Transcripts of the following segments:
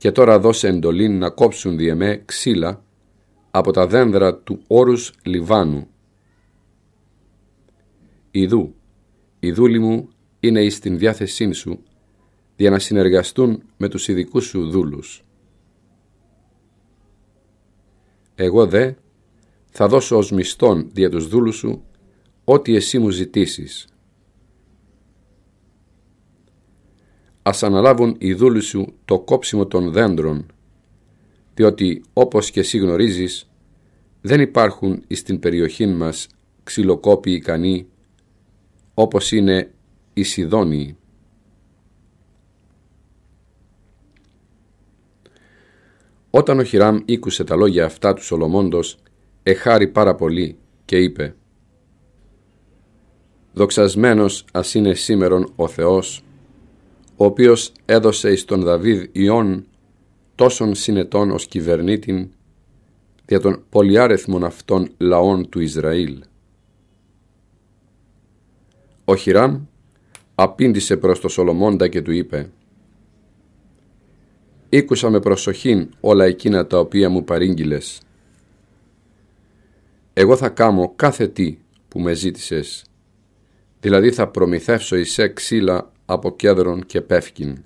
και τώρα δώσε εντολή να κόψουν διεμέ ξύλα από τα δένδρα του όρους Λιβάνου. Ιδού, η δούλη μου είναι εις την διάθεσή σου για να συνεργαστούν με τους ειδικούς σου δούλους. Εγώ δε θα δώσω ως μισθόν δια τους δούλους σου ό,τι εσύ μου ζητήσεις ας αναλάβουν οι δούλοι σου το κόψιμο των δέντρων, διότι όπως και εσύ γνωρίζεις, δεν υπάρχουν στην περιοχή μας ξυλοκόποι ικανοί, όπως είναι οι Σιδόνιοι. Όταν ο Χιράμ ήκουσε τα λόγια αυτά του Σολομώντος, εχάρη πάρα πολύ και είπε «Δοξασμένος ας είναι σήμερον ο Θεός, ο οποίος έδωσε εις τον Δαβίδ ιών τόσων συνετών ως κυβερνήτην δια τον πολυάριθμων αυτών λαών του Ισραήλ. Ο Χιράμ απήντησε προς το Σολομώντα και του είπε «Ήκουσα με προσοχήν όλα εκείνα τα οποία μου παρήγγειλες. Εγώ θα κάμω κάθε τι που με ζήτησες, δηλαδή θα προμηθεύσω εισέ ξύλα από κέδρον και πέφκιν.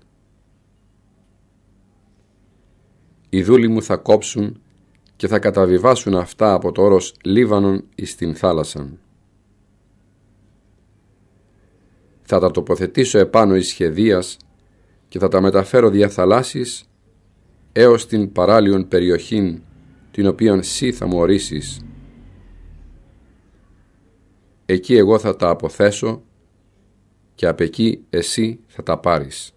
Οι δούλοι μου θα κόψουν και θα καταβιβάσουν αυτά από το όρος Λίβανον εις την θάλασσα. Θα τα τοποθετήσω επάνω εις σχεδίας και θα τα μεταφέρω δια θαλάσσης έως την παράλιον περιοχήν την οποίαν σύ θα μου ορίσεις. Εκεί εγώ θα τα αποθέσω και απ' εκεί εσύ θα τα πάρεις.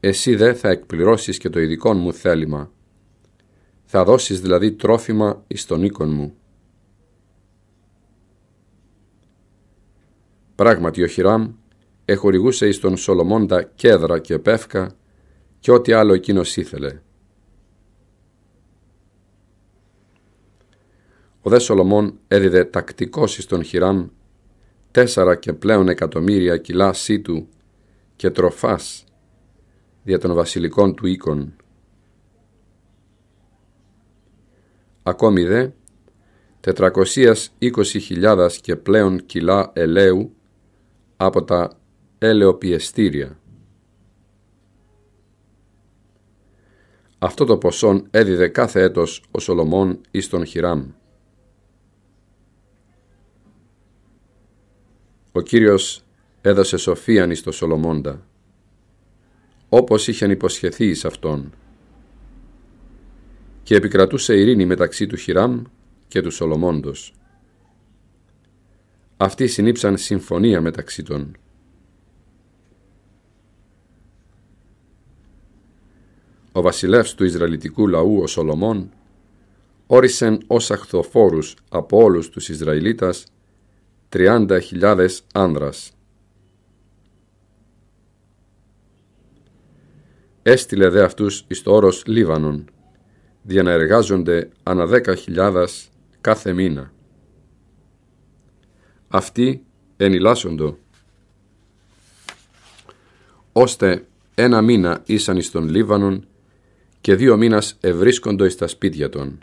Εσύ δε θα εκπληρώσεις και το ειδικό μου θέλημα. Θα δώσεις δηλαδή τρόφιμα εις τον οίκον μου. Πράγματι ο Χιράμ εχορηγούσε εις τον Σολομώντα κέδρα και πεύκα και ό,τι άλλο εκείνος ήθελε. Ο δε Σολομών έδιδε τακτικός εις τον Χιράμ τέσσερα και πλέον εκατομμύρια κιλά σίτου και τροφάς δια των βασιλικών του οίκων. Ακόμη δε, 420.000 και πλέον κιλά ελαίου από τα ελαιοπιεστήρια. Αυτό το ποσόν έδιδε κάθε έτος ο Σολομών εις τον Χιράμ. Ο Κύριος έδωσε σοφίαν εις το Σολομώντα, όπως είχαν υποσχεθεί εις αυτόν, και επικρατούσε ειρήνη μεταξύ του Χιράμ και του Σολομώντος. Αυτοί συνήψαν συμφωνία μεταξύ των. Ο βασιλεύς του Ισραηλιτικού λαού, ο Σολομών, όρισεν ως αχθοφόρους από όλους τους Ισραηλίτας 30.000 άνδρας. Έστειλε δε αυτούς εις το όρος Λίβανον, δια να εργάζονται ανά 10.000 κάθε μήνα. Αυτοί ενηλάσσοντο, ώστε ένα μήνα ήσαν εις τον Λίβανον και δύο μήνας ευρίσκοντο εις τα σπίτια των.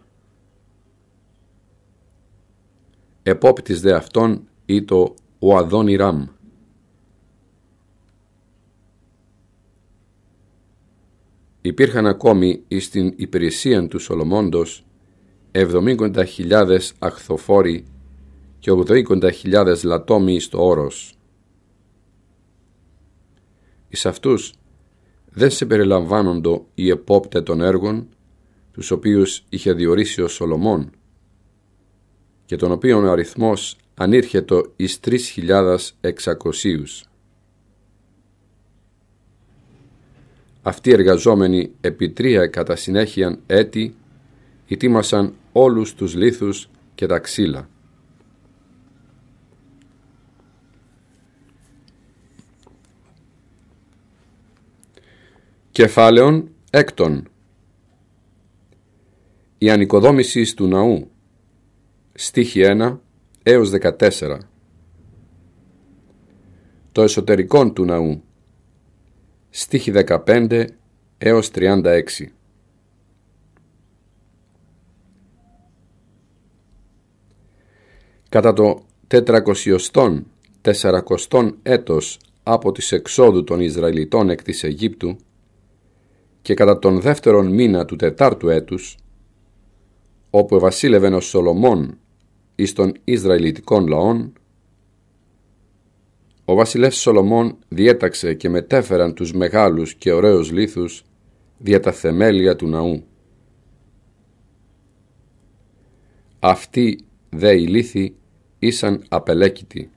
Επόπτης δε αυτών ή το «Ο Αδόνι Ραμ». Υπήρχαν ακόμη εις την υπηρεσία του Σολομόντος 70.000 αχθοφόροι και 80.000 λατόμοι στο όρος. Εις αυτούς δεν συμπεριλαμβάνονται οι επόπτε των έργων, τους οποίους είχε διορίσει ο Σολομών, και τον οποίων ο αριθμός ανήρχετο εις εξακοσίους. Αυτοί οι εργαζόμενοι επί τρία κατά συνέχεια έτη ετοίμασαν όλους τους λίθους και τα ξύλα. Κεφάλαιον έκτον Η ανοικοδόμησης του ναού Στίχη 1 έως 14 το εσωτερικό του ναού στίχη 15 έως 36 Κατά το 400-400 έτος από τις εξόδου των Ισραηλιτών εκ της Αιγύπτου και κατά τον δεύτερον μήνα του τετάρτου έτους, όπου βασίλευε ο Σολομών εις των Ισραηλιτικών λαών, ο βασιλεύς Σολομών διέταξε και μετέφεραν τους μεγάλους και ωραίους λίθους δια τα θεμέλια του ναού. Αυτοί δε οι λίθοι ήσαν απελέκητοι.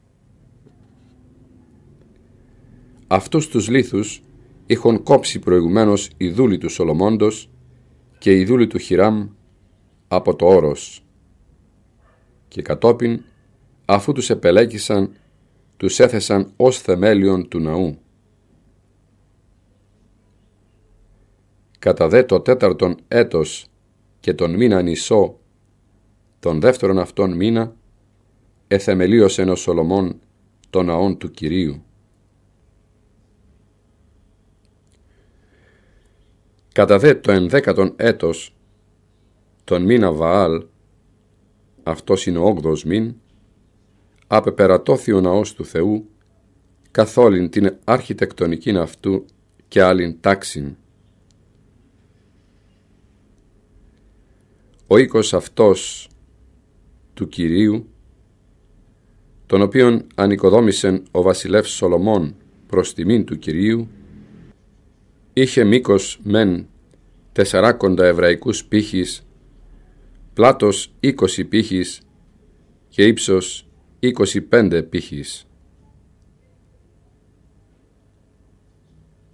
Αυτούς τους λίθους είχαν κόψει προηγουμένως οι δούλοι του Σολομώντος και οι δούλοι του Χιράμ από το όρος και κατόπιν, αφού τους επελέκησαν, τους έθεσαν ως θεμέλιον του ναού. Κατά δε το τέταρτον έτος και τον μήνα νησό, τον δεύτερον αυτόν μήνα, εθεμελίωσε ο Σολομών τον ναόν του Κυρίου. Κατά δε το ενδέκατον έτος, τον μήνα Βαάλ, αυτός είναι ο όγδος μην, απεπερατώθη ο ναός του Θεού, καθόλην την αρχιτεκτονικήν αυτού και άλλην τάξη Ο οίκος αυτός του Κυρίου, τον οποίον ανοικοδόμησεν ο βασιλεύς Σολομών προς τιμήν του Κυρίου, είχε μήκος μεν τεσσαράκοντα εβραϊκούς πύχης πλάτος 20 πύχης και ύψος 25 πύχης.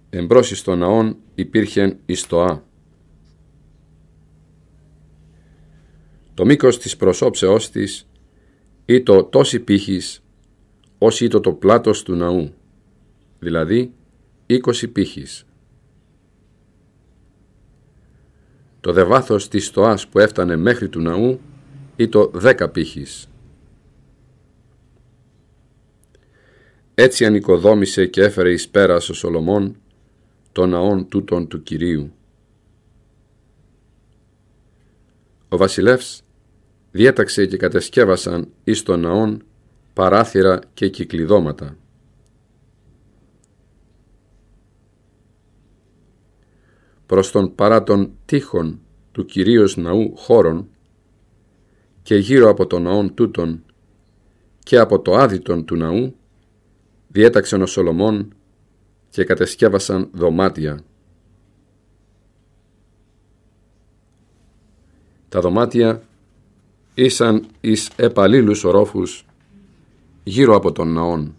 Εμπρός των ναών υπήρχε εις Το μήκος της προσώψεώς της το τόση πύχης ως ήτο το πλάτος του ναού, δηλαδή 20 πύχης. το δε βάθος της στοάς που έφτανε μέχρι του ναού ή το δέκα πύχης. Έτσι ανοικοδόμησε και έφερε εις πέρας ο Σολομών το ναόν τούτον του Κυρίου. Ο βασιλεύς διέταξε και κατεσκεύασαν εις το ναόν παράθυρα και κυκλειδώματα. προς τον παρά των τείχων του κυρίως ναού χώρων και γύρω από τον ναόν τούτον και από το άδειτον του ναού διέταξαν ο Σολομών και κατεσκεύασαν δωμάτια. Τα δωμάτια ήσαν εις επαλήλους ορόφους γύρω από τον ναόν.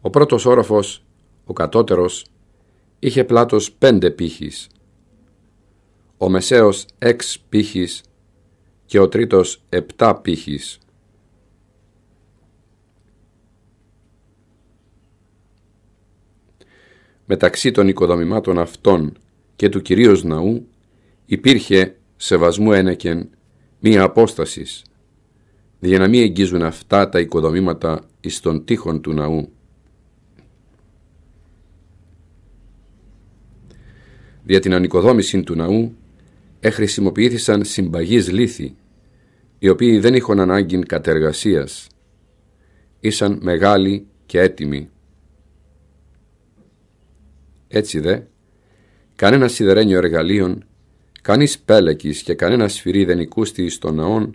Ο πρώτος όροφος, ο κατώτερος, είχε πλάτος πέντε πύχης, ο μεσαίος έξ πύχης και ο τρίτος επτά πύχης. Μεταξύ των οικοδομημάτων αυτών και του κυρίως ναού υπήρχε σεβασμού ένεκεν μία απόστασης, για να μην εγγίζουν αυτά τα οικοδομήματα εις των τείχων του ναού. δια την ανοικοδόμηση του ναού εχρησιμοποιήθησαν συμπαγείς λύθοι, οι οποίοι δεν είχαν ανάγκη κατεργασίας, ήσαν μεγάλοι και έτοιμοι. Έτσι δε, κανένας σιδερένιο εργαλείων, κανείς πέλεκης και κανένας σφυρί δεν οικούστη των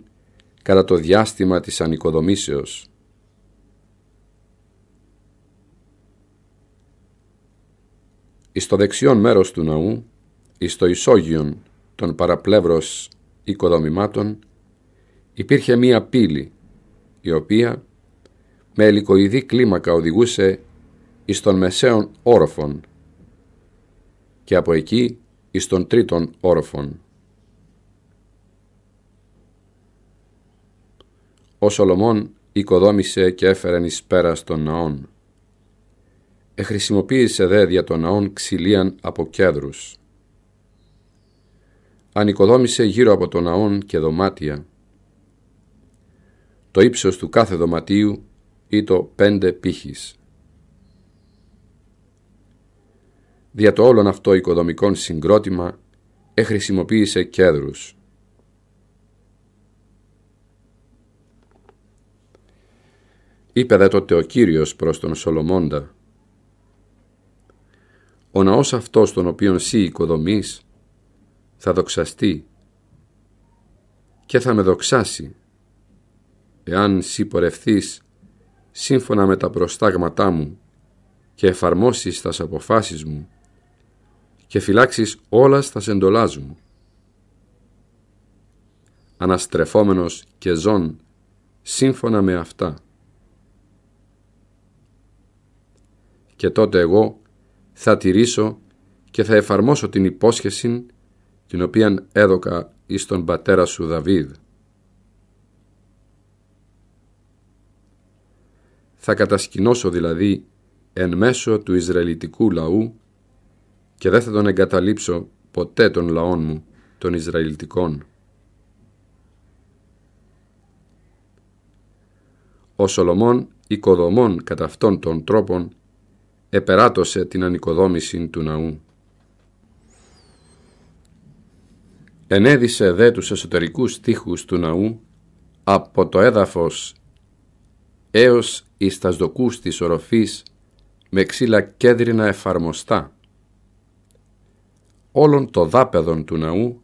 κατά το διάστημα της ανοικοδομήσεως. εις το δεξιόν μέρος του ναού, εις το ισόγειον των παραπλεύρος οικοδομημάτων, υπήρχε μία πύλη, η οποία με ελικοειδή κλίμακα οδηγούσε εις τον μεσαίον όροφον και από εκεί εις τον τρίτον όροφον. Ο Σολομών οικοδόμησε και έφερε εις πέρας των ναών εχρησιμοποίησε δε δια των ναών ξυλίαν από κέδρους. Ανοικοδόμησε γύρω από τον ναών και δωμάτια. Το ύψος του κάθε δωματίου ή το πέντε πύχης. Δια το όλον αυτό οικοδομικόν συγκρότημα εχρησιμοποίησε κέδρους. Είπε δε τότε ο Κύριος προς τον Σολομώντα ο ναός αυτός τον οποίον σύ οικοδομείς θα δοξαστεί και θα με δοξάσει εάν σύ πορευθείς σύμφωνα με τα προστάγματά μου και εφαρμόσεις τας αποφάσεις μου και φυλάξεις όλα στας σεντολάζ μου. Αναστρεφόμενος και ζών σύμφωνα με αυτά. Και τότε εγώ θα τηρήσω και θα εφαρμόσω την υπόσχεση την οποία έδωκα εις τον πατέρα σου Δαβίδ. Θα κατασκηνώσω δηλαδή εν μέσω του Ισραηλιτικού λαού και δεν θα τον εγκαταλείψω ποτέ των λαών μου, των Ισραηλιτικών. Ο Σολομών οικοδομών κατά αυτόν των τρόπον επεράτωσε την ανοικοδόμηση του ναού. Ενέδισε δε τους εσωτερικούς τείχους του ναού από το έδαφος έως εις τα δοκούς της οροφής με ξύλα κέντρινα εφαρμοστά. Όλον το δάπεδον του ναού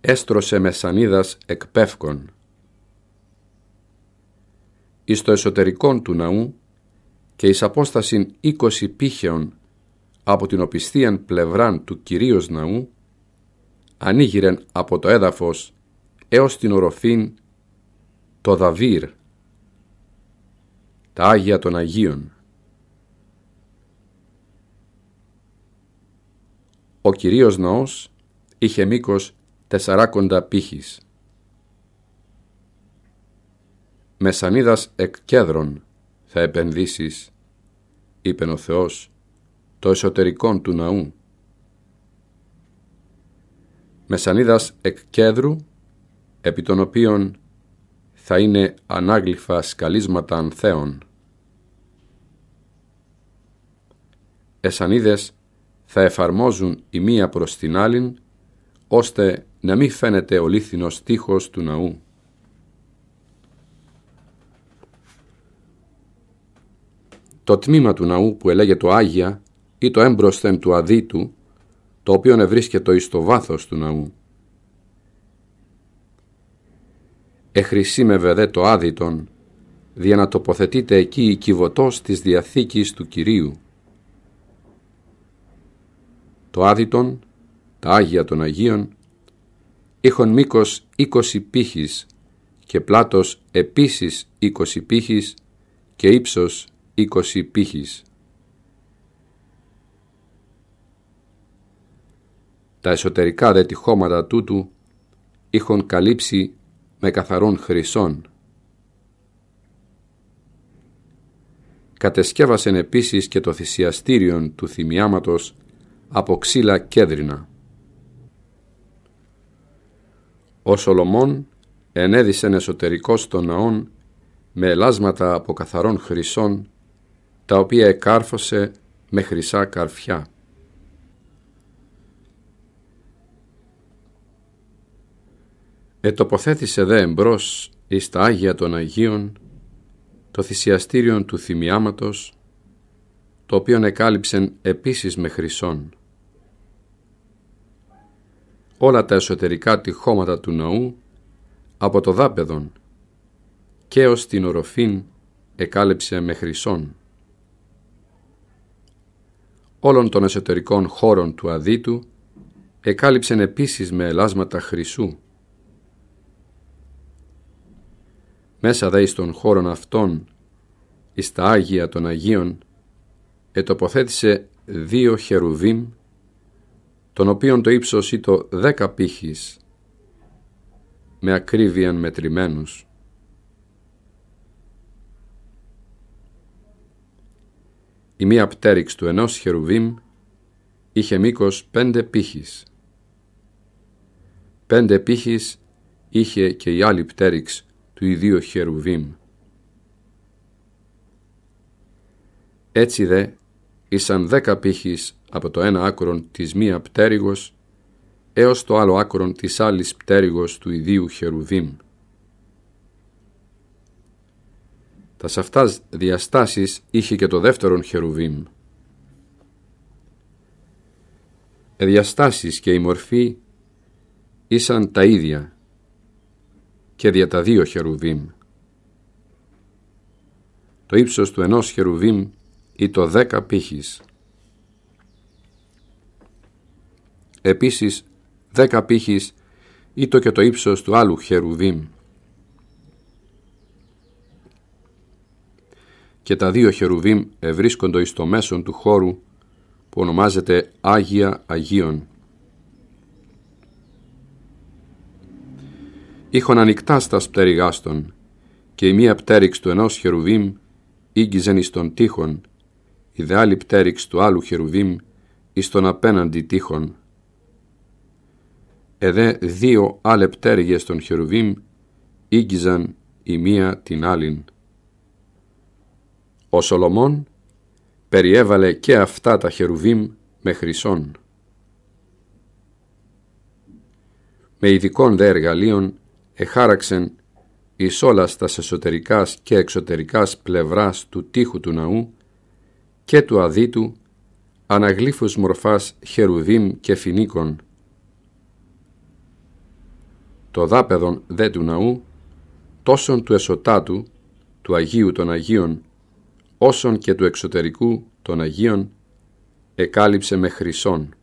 έστρωσε με σανίδας εκπεύκον. Εις το εσωτερικό του ναού και εις απόσταση 20 πύχεων από την οπισθίαν πλευράν του κυρίως ναού, ανοίγηρεν από το έδαφος έως την οροφήν το δαβύρ, τα Άγια των Αγίων. Ο κυρίως ναός είχε μήκος τεσσαράκοντα πύχης. Μεσανίδας εκκέδρων θα επενδύσεις, είπε ο Θεός, το εσωτερικό του ναού. Μεσανίδας εκ κέδρου, επί των οποίων θα είναι ανάγλυφα σκαλίσματα ανθέων. Εσανίδες θα εφαρμόζουν η μία προς την άλλη, ώστε να μην φαίνεται ο λίθινος τείχος του ναού. το τμήμα του ναού που το Άγια ή το έμπροσθεν του αδίτου, το οποίο ευρίσκεται εις το βάθος του ναού. Εχρησίμευε δε το Άδιτον δια να τοποθετείται εκεί η κυβωτός της Διαθήκης του Κυρίου. Το Άδιτον, τα Άγια των Αγίων, είχον μήκος είκοσι πύχης και πλάτος επίσης είκοσι πύχης και ύψος πύχης. Τα εσωτερικά δε τυχώματα τούτου είχαν καλύψει με καθαρόν χρυσόν. Κατεσκεύασεν επίσης και το θυσιαστήριον του θυμιάματος από ξύλα κέδρινα. Ο Σολομών ενέδισεν εσωτερικός των ναών με ελάσματα από καθαρόν χρυσόν τα οποία εκάρφωσε με χρυσά καρφιά. Ετοποθέτησε δε εμπρός εις τα Άγια των Αγίων το θυσιαστήριον του θυμιάματος, το οποίον εκάλυψεν επίσης με χρυσόν. Όλα τα εσωτερικά τυχώματα του ναού από το δάπεδον και ως την οροφήν εκάλυψε με χρυσόν όλων των εσωτερικών χώρων του αδίτου, εκάλυψεν επίσης με ελάσματα χρυσού. Μέσα δε εις των χώρων αυτών, εις τα Άγια των Αγίων, ετοποθέτησε δύο χερουβίμ, των οποίων το ύψος ήτο δέκα πύχης, με ακρίβεια μετρημένους. Η μία πτέρυξ του ενός χερουβίμ είχε μήκος πέντε πύχης. Πέντε πύχης είχε και η άλλη πτέρυξ του ιδίου χερουβίμ. Έτσι δε ήσαν δέκα πύχης από το ένα άκρον της μία πτέρυγος έως το άλλο άκρον της άλλης πτέρυγος του ιδίου χερουβίμ. Τα σε αυτάς διαστάσεις είχε και το δεύτερον χερουβίμ. Οι ε, διαστάσεις και η μορφή ήσαν τα ίδια και δια τα δύο χερουβίμ. Το ύψος του ενός χερουβίμ ή το δέκα πύχης. Επίσης δέκα πύχης ή το και το ύψος του άλλου χερουβίμ. και τα δύο χερουβίμ ευρίσκοντο εις το μέσον του χώρου που ονομάζεται Άγια Αγίων. Είχον ανοιχτά στα πτέρυγάστων και η μία πτέρυξ του ενός χερουβίμ ήγγιζεν εις τον τείχον, η δε άλλη πτέρυξ του άλλου χερουβίμ εις τον απέναντι τείχον. Εδέ δύο άλλε πτέρυγες των χερουβίμ ήγγιζαν η μία την άλλην. Ο Σολομών περιέβαλε και αυτά τα χερουβίμ με χρυσόν. Με ειδικών δε εργαλείων εχάραξεν εις όλας τας εσωτερικάς και εξωτερικάς πλευράς του τείχου του ναού και του αδίτου αναγλύφους μορφάς χερουβίμ και φινίκων. Το δάπεδον δε του ναού, τόσον του εσωτάτου, του Αγίου των Αγίων όσων και του εξωτερικού των Αγίων εκάλυψε με χρυσόν.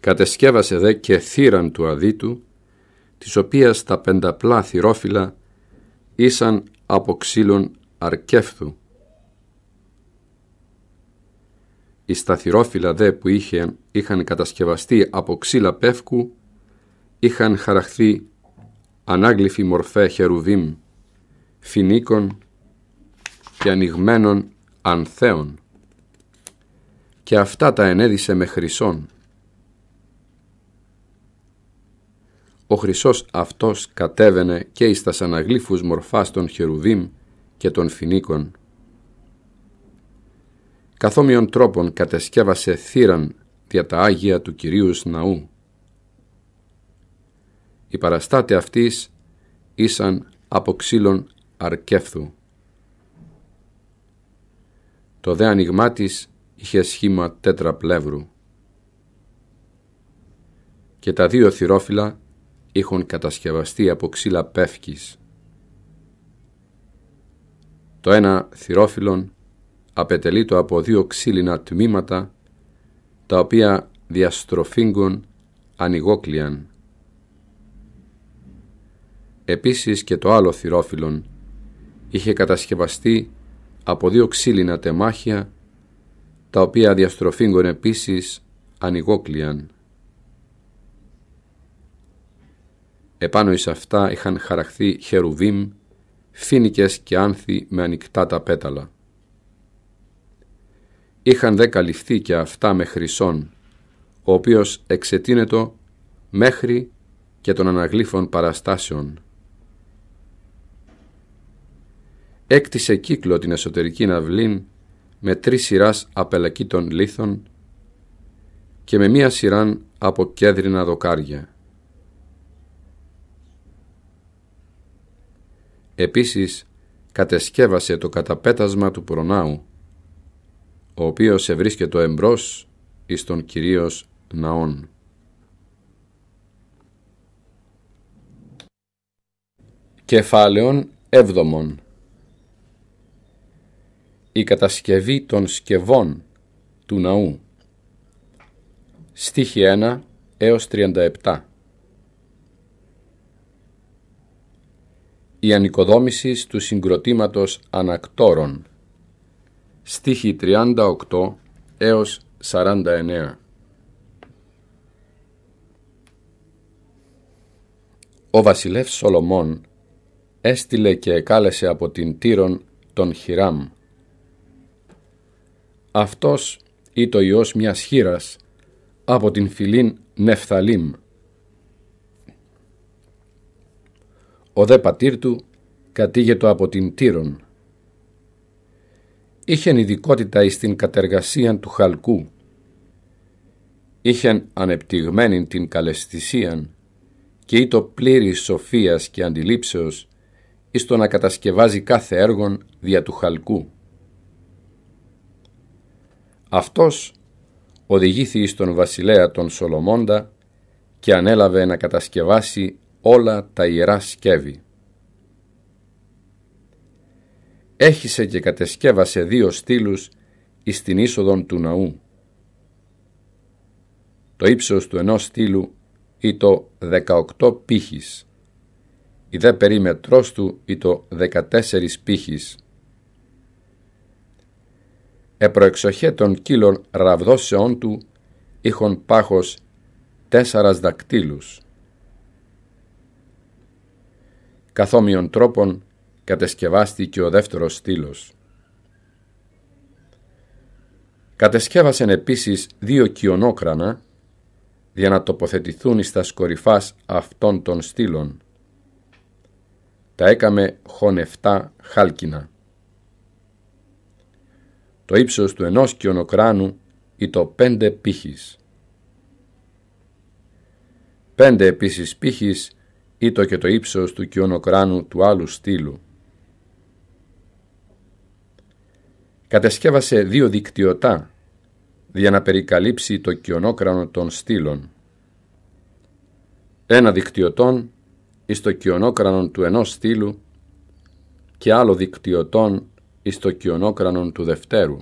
Κατεσκεύασε δε και θύραν του αδίτου, της οποίας τα πενταπλά θυρόφυλλα ήσαν από ξύλων αρκεύθου. Οι σταθυρόφυλλα δε που είχε, είχαν κατασκευαστεί από ξύλα πεύκου, είχαν χαραχθεί ανάγλυφη μορφέ χερουβήμ, φινίκων και ανοιγμένων ανθέων και αυτά τα ενέδισε με χρυσόν. Ο χρυσός αυτός κατέβαινε και εις τα σαναγλήφους μορφάς των χερουβίμ και των φινίκων. Καθόμοιον τρόπον κατεσκεύασε θύραν δια τα Άγια του Κυρίους Ναού. Οι παραστάτες αυτής ήσαν από ξύλων αρκεύθου. Το δε ανοιγμά της είχε σχήμα τέτρα πλεύρου και τα δύο θυρόφυλλα είχαν κατασκευαστεί από ξύλα πεύκης. Το ένα θυρόφυλλον απετελείτο από δύο ξύλινα τμήματα τα οποία διαστροφίγγων ανοιγόκλιαν. Επίσης και το άλλο θυρόφυλλον είχε κατασκευαστεί από δύο ξύλινα τεμάχια, τα οποία διαστροφήγγον επίσης ανοιγόκλιαν. Επάνω εις αυτά είχαν χαραχθεί χερουβίμ, φίνικες και άνθη με ανοιχτά τα πέταλα. Είχαν δε καλυφθεί και αυτά με χρυσόν, ο οποίος εξετίνετο μέχρι και των αναγλύφων παραστάσεων. έκτισε κύκλο την εσωτερική ναυλή με τρεις σειράς απελακίτων λίθων και με μία σειρά από κέδρινα δοκάρια. Επίσης κατεσκεύασε το καταπέτασμα του προνάου, ο οποίος ευρίσκεται εμπρός εις τον Κυρίως ναών. Κεφάλαιον έβδομον η κατασκευή των σκευών του ναού. Στίχη 1 έως 37 Η ανοικοδόμηση του συγκροτήματος ανακτόρων. Στίχη 38 έως 49 Ο βασιλεύς Σολομών έστειλε και εκάλεσε από την Τύρον τον Χιράμ, αυτός ή το ιός μιας χείρας από την φιλίν Νεφθαλήμ. Ο δε πατήρ του κατήγετο από την Τύρον. Είχεν ειδικότητα εις την κατεργασία του χαλκού. Είχεν ανεπτυγμένη την καλεσθησίαν και ήτο το πλήρης σοφίας και αντιλήψεως εις το να κατασκευάζει κάθε έργον δια του χαλκού. Αυτός οδηγήθη στον βασιλέα τον Σολομώντα και ανέλαβε να κατασκευάσει όλα τα ιερά σκεύη. Έχισε και κατεσκεύασε δύο στήλους εις την είσοδον του ναού. Το ύψος του ενός στήλου ή το 18 πύχης, η δε περίμετρός του ή το 14 πύχης, επροεξοχέ των κύλων ραβδόσεών του είχον πάχος τέσσαρας δακτύλους. Καθόμοιον τρόπον κατεσκευάστηκε ο δεύτερος στήλος. Κατεσκεύασεν επίσης δύο κιονόκρανα για να τοποθετηθούν εις τα αυτών των στήλων. Τα έκαμε χωνευτά χάλκινα το ύψος του ενός κοινοκράνου ή το πέντε πύχης. Πέντε επίσης πύχης ή το και το ύψος του κοινοκράνου του άλλου στήλου. Κατεσκεύασε δύο δικτυωτά για να περικαλύψει το κοινόκρανο των στήλων. Ένα δικτυωτόν εις το κοινόκρανο του ενός στήλου και άλλο δικτυωτόν εις το κοιονόκρανον του Δευτέρου.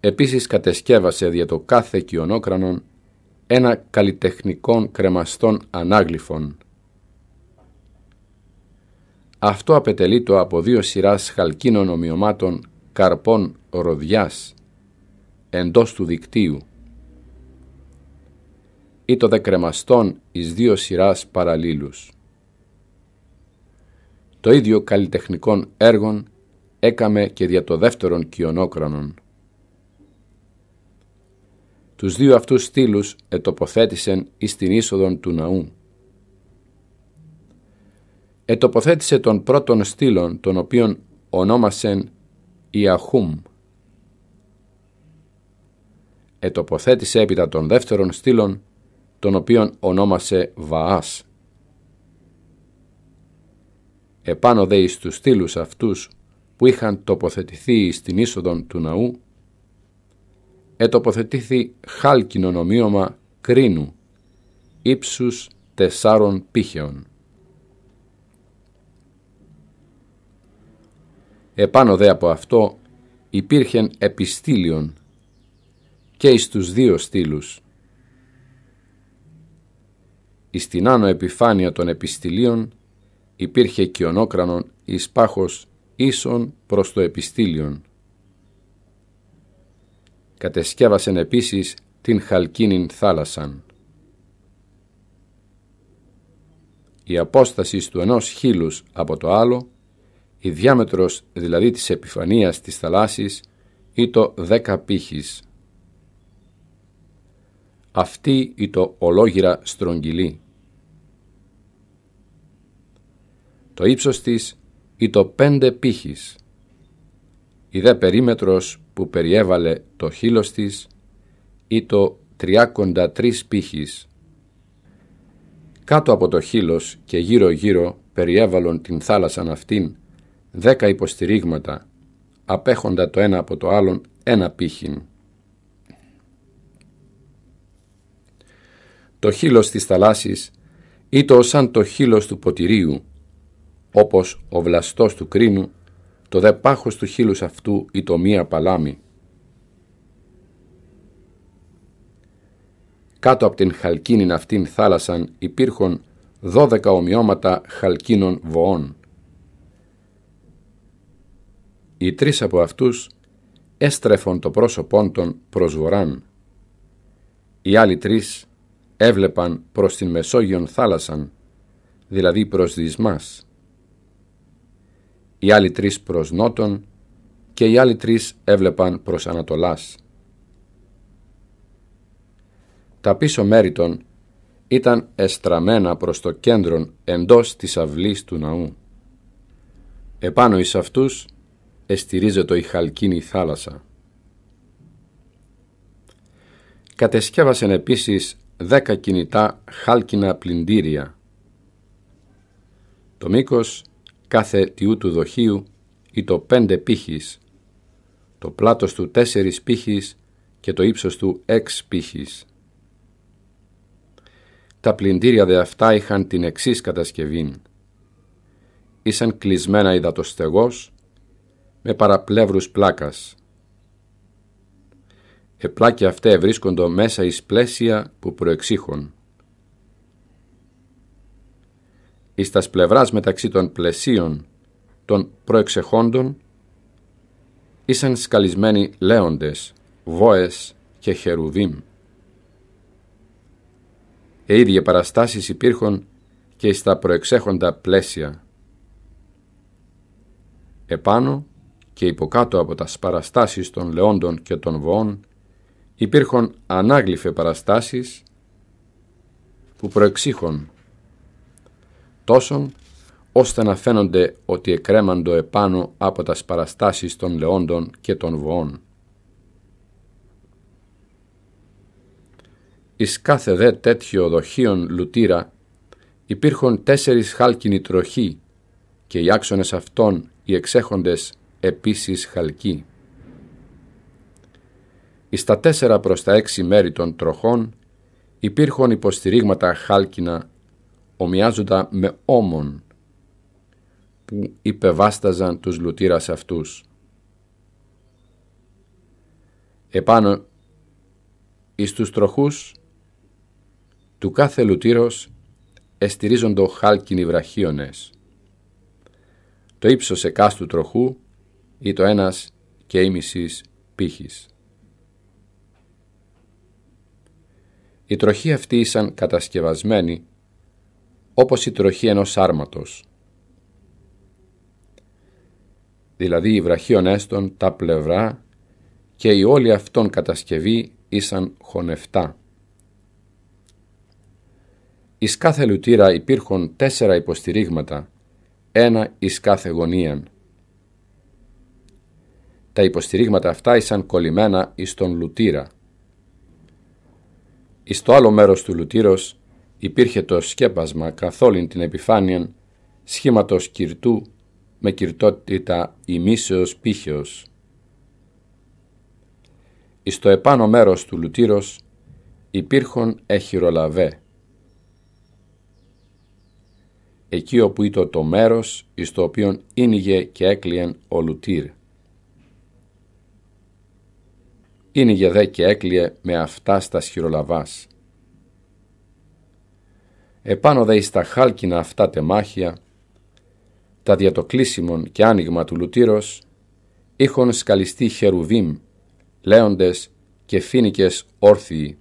Επίσης κατεσκεύασε δια το κάθε κοιονόκρανον ένα καλλιτεχνικό κρεμαστόν ανάγλυφον. Αυτό απετελείτο από δύο σειράς χαλκίνων ομοιωμάτων καρπών ροδιάς εντός του δικτύου ή το δεκρεμαστών εις δύο σειράς παραλλήλους. Το ίδιο καλλιτεχνικών έργων έκαμε και δια το δεύτερον κοιονόκρανον. Τους δύο αυτούς στήλους ετοποθέτησεν εις την είσοδον του ναού. Ετοποθέτησε τον πρώτον στήλον, τον οποίον ονόμασεν Ιαχούμ. Ετοποθέτησε έπειτα τον δεύτερον στήλον, τον οποίον ονόμασε Βαάς επάνω δε εις τους στήλους αυτούς που είχαν τοποθετηθεί στην είσοδο του ναού, ετοποθετήθη χάλκινο νομίωμα κρίνου, ύψους τεσσάρων πύχεων. Επάνω δε από αυτό υπήρχεν επιστήλιον και εις τους δύο στήλους. Εις την άνω επιφάνεια των επιστήλιων υπήρχε ονόκρανον εις πάχος ίσον προς το επιστήλιον. Κατεσκεύασεν επίσης την χαλκίνην θάλασσαν. Η απόσταση του ενός χείλους από το άλλο, η διάμετρος δηλαδή της επιφανίας της θαλάσσης, ή το δέκα πύχης. Αυτή ή το ολόγυρα στρογγυλή. το ύψος της ή το πέντε πύχης. Η δε περίμετρος που περιέβαλε το χείλος της ή το τριάκοντα τρεις πύχης. Κάτω από το χείλος και γύρω γύρω περιέβαλον την θάλασσαν αυτήν δέκα υποστηρίγματα, απέχοντα το ένα από το άλλον ένα πύχην. Το χείλος της θαλάσσης ή σαν το χείλος του ποτηρίου, όπως ο βλαστός του κρίνου, το δε πάχος του χείλους αυτού ή το μία παλάμη. Κάτω από την χαλκίνη αυτήν θάλασσαν υπήρχον δώδεκα ομοιώματα χαλκίνων βοών. Οι τρεις από αυτούς έστρεφον το πρόσωπόν των προς βοράν. Οι άλλοι τρεις έβλεπαν προς την Μεσόγειον θάλασσαν, δηλαδή προς δυσμάς οι άλλοι τρεις προς νότον και οι άλλοι τρεις έβλεπαν προς ανατολάς. Τα πίσω μέρη των ήταν εστραμμένα προς το κέντρο εντός της αυλής του ναού. Επάνω εις αυτούς εστηρίζεται η χαλκίνη θάλασσα. Κατεσκεύασαν επίσης δέκα κινητά χάλκινα πλυντήρια. Το μήκος κάθε τιού του δοχείου ή το πέντε πύχης, το πλάτος του τέσσερις πύχης και το ύψος του έξ πύχης. Τα πλυντήρια δε αυτά είχαν την εξής κατασκευή. Ήσαν κλεισμένα υδατοστεγός με παραπλεύρους πλάκας. Επλάκια αυτά βρίσκονται μέσα εις πλαίσια που προεξήχουν. εις τας πλευράς μεταξύ των πλαισίων των προεξεχόντων ήσαν σκαλισμένοι λέοντες, βόες και χερουβίμ. Ε Οι παραστάσεις υπήρχον και στα προεξέχοντα πλαίσια. Επάνω και υποκάτω από τας παραστάσεις των λεόντων και των βοών υπήρχον ανάγλυφε παραστάσεις που προεξήχον τόσον ώστε να φαίνονται ότι εκρέμαντο επάνω από τας παραστάσεις των λεόντων και των βοών. Εις κάθε δε τέτοιο δοχείον λουτήρα υπήρχον τέσσερις χάλκινοι τροχοί και οι άξονες αυτών οι εξέχοντες επίσης χαλκοί. Εις τα τέσσερα προς τα έξι μέρη των τροχών υπήρχον υποστηρίγματα χάλκινα ομοιάζοντα με όμον που υπεβάσταζαν τους λουτήρας αυτούς. Επάνω εις τους τροχούς του κάθε λουτήρος εστηρίζοντο χάλκινοι βραχίονες. Το ύψος εκάστου τροχού ή το ένας και ήμισης πύχης. Η τροχή αυτή ήσαν κατασκευασμένη όπως η τροχή ενός άρματος. Δηλαδή οι βραχίονές των τα πλευρά και η όλη αυτών κατασκευή ήσαν χωνευτά. Εις κάθε λουτήρα υπήρχον τέσσερα υποστηρίγματα, ένα εις κάθε γωνίαν. Τα υποστηρίγματα αυτά ήσαν κολλημένα εις τον λουτήρα. Εις το άλλο μέρος του λουτήρος υπήρχε το σκέπασμα καθ' την επιφάνεια σχήματος κυρτού με κυρτότητα ημίσεως πύχεως. Εις το επάνω μέρος του λουτήρος υπήρχον εχειρολαβέ. Εκεί όπου ήταν το μέρος εις το οποίον ίνιγε και έκλειεν ο λουτήρ. Ίνιγε δε και έκλειε με αυτά στα χειρολαβάς επάνω δε εις τα χάλκινα αυτά τεμάχια, τα διατοκλήσιμον και άνοιγμα του λουτήρος, είχον σκαλιστεί χερουβίμ, λέοντες και φίνικες όρθιοι.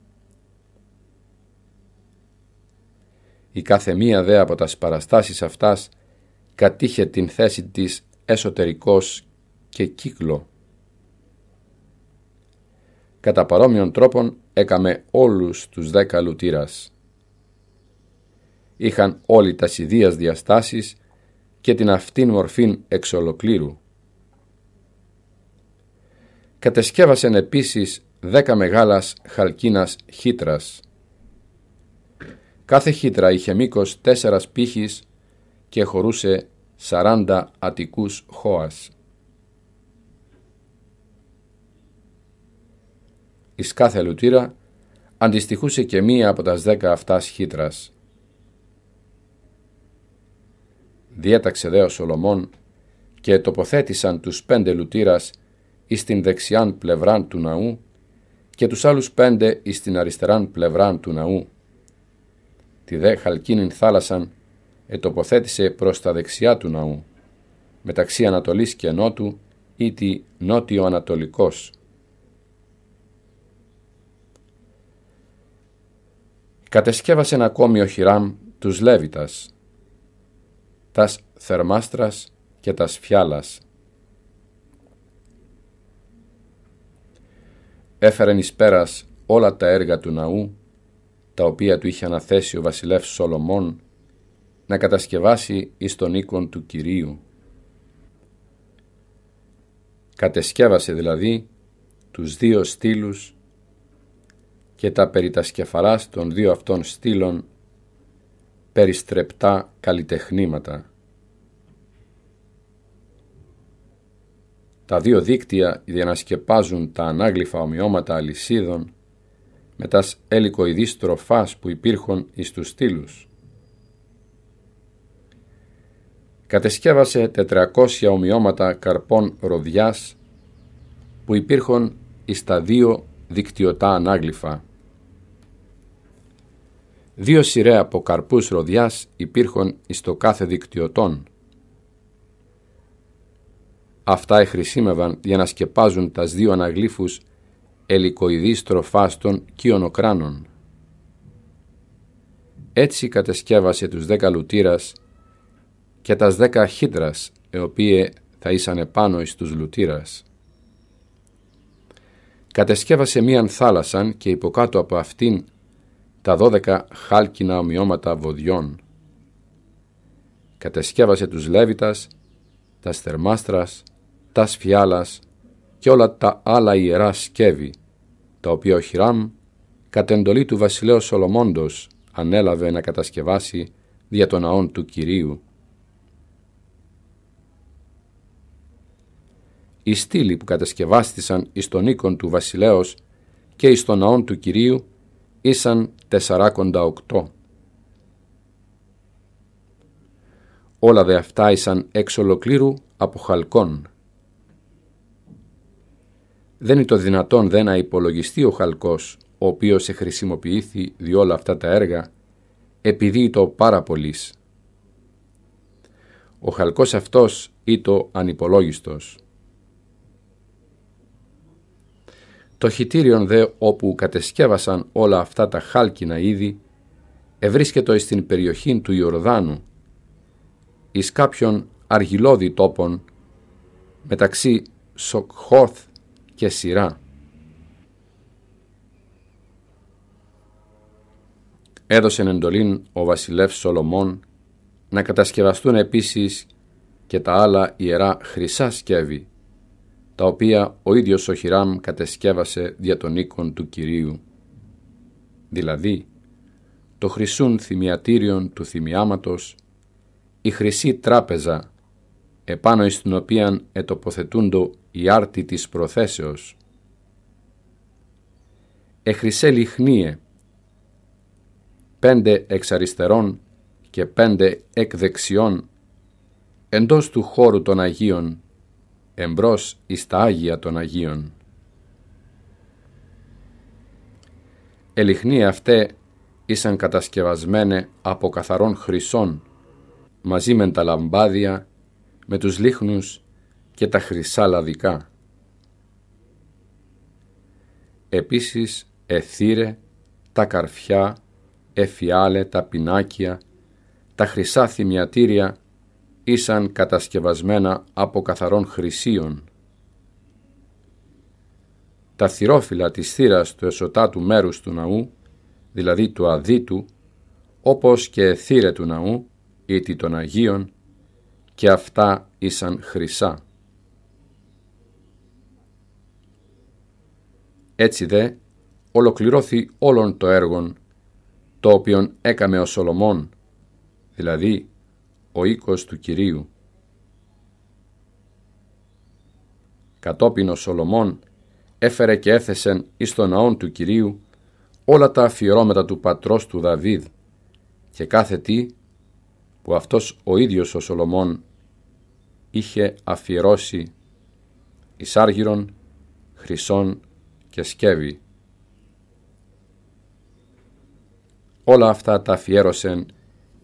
Η κάθε μία δε από τα παραστάσεις αυτάς κατήχε την θέση της εσωτερικός και κύκλο. Κατά παρόμοιον τρόπον έκαμε όλους τους δέκα λουτήρας είχαν όλη τα σιδείας διαστάσεις και την αυτήν μορφήν εξ ολοκλήρου. Κατεσκεύασαν επίσης δέκα μεγάλας χαλκίνας χύτρας. Κάθε χήτρα είχε μήκος τέσσερας πύχης και χωρούσε σαράντα ατικούς χώας. Εις κάθε λουτήρα αντιστοιχούσε και μία από τα δέκα αυτάς χήτρας. διέταξε δε ο Σολομών και τοποθέτησαν τους πέντε λουτήρας εις την δεξιάν πλευράν του ναού και τους άλλους πέντε εις την αριστεράν πλευράν του ναού. Τη δε χαλκίνην θάλασσαν ετοποθέτησε προς τα δεξιά του ναού, μεταξύ Ανατολής και Νότου ή τη Νότιο-Ανατολικός. Κατεσκεύασεν ακόμη ο Χιράμ τους Λέβητας, τας θερμάστρας και τας φιάλας. Έφερεν εις πέρας όλα τα έργα του ναού, τα οποία του είχε αναθέσει ο βασιλεύς Σολομών, να κατασκευάσει εις τον οίκον του Κυρίου. Κατεσκεύασε δηλαδή τους δύο στήλους και τα περί των δύο αυτών στήλων περιστρεπτά καλλιτεχνήματα. Τα δύο δίκτυα διανασκεπάζουν τα ανάγλυφα ομοιώματα αλυσίδων με τας έλικοειδής τροφάς που υπήρχον εις τους στήλους. Κατεσκεύασε 400 ομοιώματα καρπών ροδιάς που υπήρχον εις τα δύο δικτυωτά ανάγλυφα. Δύο σειρέ από καρπούς ροδιάς υπήρχον εις το κάθε δικτυωτών. Αυτά εχρησίμευαν για να σκεπάζουν τας δύο αναγλύφους ελικοειδής τροφάς των κοιονοκράνων. Έτσι κατεσκεύασε τους δέκα λουτήρας και τας δέκα χίτρας, οι οποίοι θα ήσαν επάνω εις τους λουτήρας. Κατεσκεύασε μίαν θάλασσαν και υποκάτω από αυτήν τα δώδεκα χάλκινα ομοιώματα βοδιών. Κατεσκεύασε τους Λέβητας, τα Στερμάστρας, τα Σφιάλας και όλα τα άλλα ιερά σκεύη, τα οποία ο Χιράμ, κατ' εντολή του βασιλέως Σολομόντος, ανέλαβε να κατασκευάσει δια των ναών του Κυρίου. Οι στήλοι που κατασκευάστησαν εις τον οίκον του βασιλέως και εις τον ναών του Κυρίου ήσαν 48. Όλα δε αυτά ήσαν εξ ολοκλήρου από χαλκόν. Δεν είναι το δυνατόν δε να υπολογιστεί ο χαλκός, ο οποίος εχρησιμοποιήθη διόλα αυτά τα έργα, επειδή το πάρα πολλής. Ο χαλκός αυτός ήτο ανυπολόγιστος. Το χιτήριον δε όπου κατεσκεύασαν όλα αυτά τα χάλκινα είδη, ευρίσκεται στην περιοχή του Ιορδάνου, εις κάποιον αργυλώδη τόπον, μεταξύ Σοκχόρθ και Σιρά. Έδωσε εντολήν ο βασιλεύς Σολομών να κατασκευαστούν επίσης και τα άλλα ιερά χρυσά σκεύη, τα οποία ο ίδιος ο Χιράμ κατεσκεύασε δια των οίκων του Κυρίου. Δηλαδή, το χρυσούν θημιατήριον του θυμιάματος, η χρυσή τράπεζα, επάνω εις την οποία ετοποθετούντο η άρτη της προθέσεως, εχρυσέ λιχνίε, πέντε εξ αριστερών και πέντε εκ δεξιών, εντός του χώρου των Αγίων εμπρός εις τα Άγια των Αγίων. Ελιχνοί αυτέ ήσαν κατασκευασμένε από καθαρών χρυσών, μαζί με τα λαμπάδια, με τους λίχνους και τα χρυσά λαδικά. Επίσης εθύρε, τα καρφιά, εφιάλε, τα πινάκια, τα χρυσά θυμιατήρια ήσαν κατασκευασμένα από καθαρών χρυσίων. Τα θυρόφυλλα της θύρας του εσωτάτου μέρους του ναού, δηλαδή του αδίτου, όπως και θύρε του ναού, ήτι των Αγίων, και αυτά ήσαν χρυσά. Έτσι δε ολοκληρώθη όλον το έργον, το οποίον έκαμε ο Σολομών, δηλαδή ο οίκος του Κυρίου. Κατόπιν ο Σολομών έφερε και έθεσεν εις τον ναόν του Κυρίου όλα τα αφιερώματα του πατρός του Δαβίδ και κάθε τι που αυτός ο ίδιος ο Σολομών είχε αφιερώσει εις άργυρον, χρυσόν και σκεύη. Όλα αυτά τα αφιέρωσεν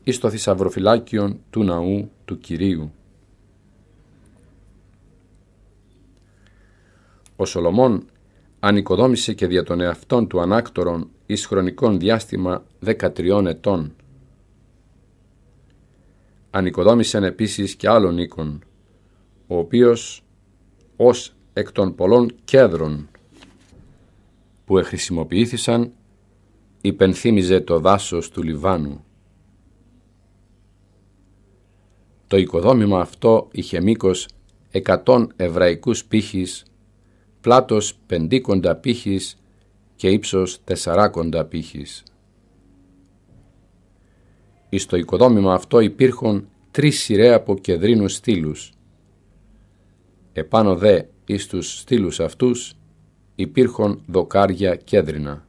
εις το Θησαυροφυλάκιο του ναού του Κυρίου. Ο Σολομών ανοικοδόμησε και δια των εαυτών του ανάκτορων εις χρονικόν διάστημα 13 ετών. Ανοικοδόμησαν επίσης και άλλων οίκων, ο οποίος ως εκ των πολλών κέδρων που εχρησιμοποιήθησαν υπενθύμιζε το δάσος του Λιβάνου. Το οικοδόμημα αυτό είχε μήκος 100 εβραϊκούς πύχης, πλάτος 50 πύχης και ύψος 40 πύχης. Εις το οικοδόμημα αυτό υπήρχον τρεις σειρέ από κεδρίνους στήλους. Επάνω δε εις τους στήλους αυτούς υπήρχον δοκάρια κέδρινα.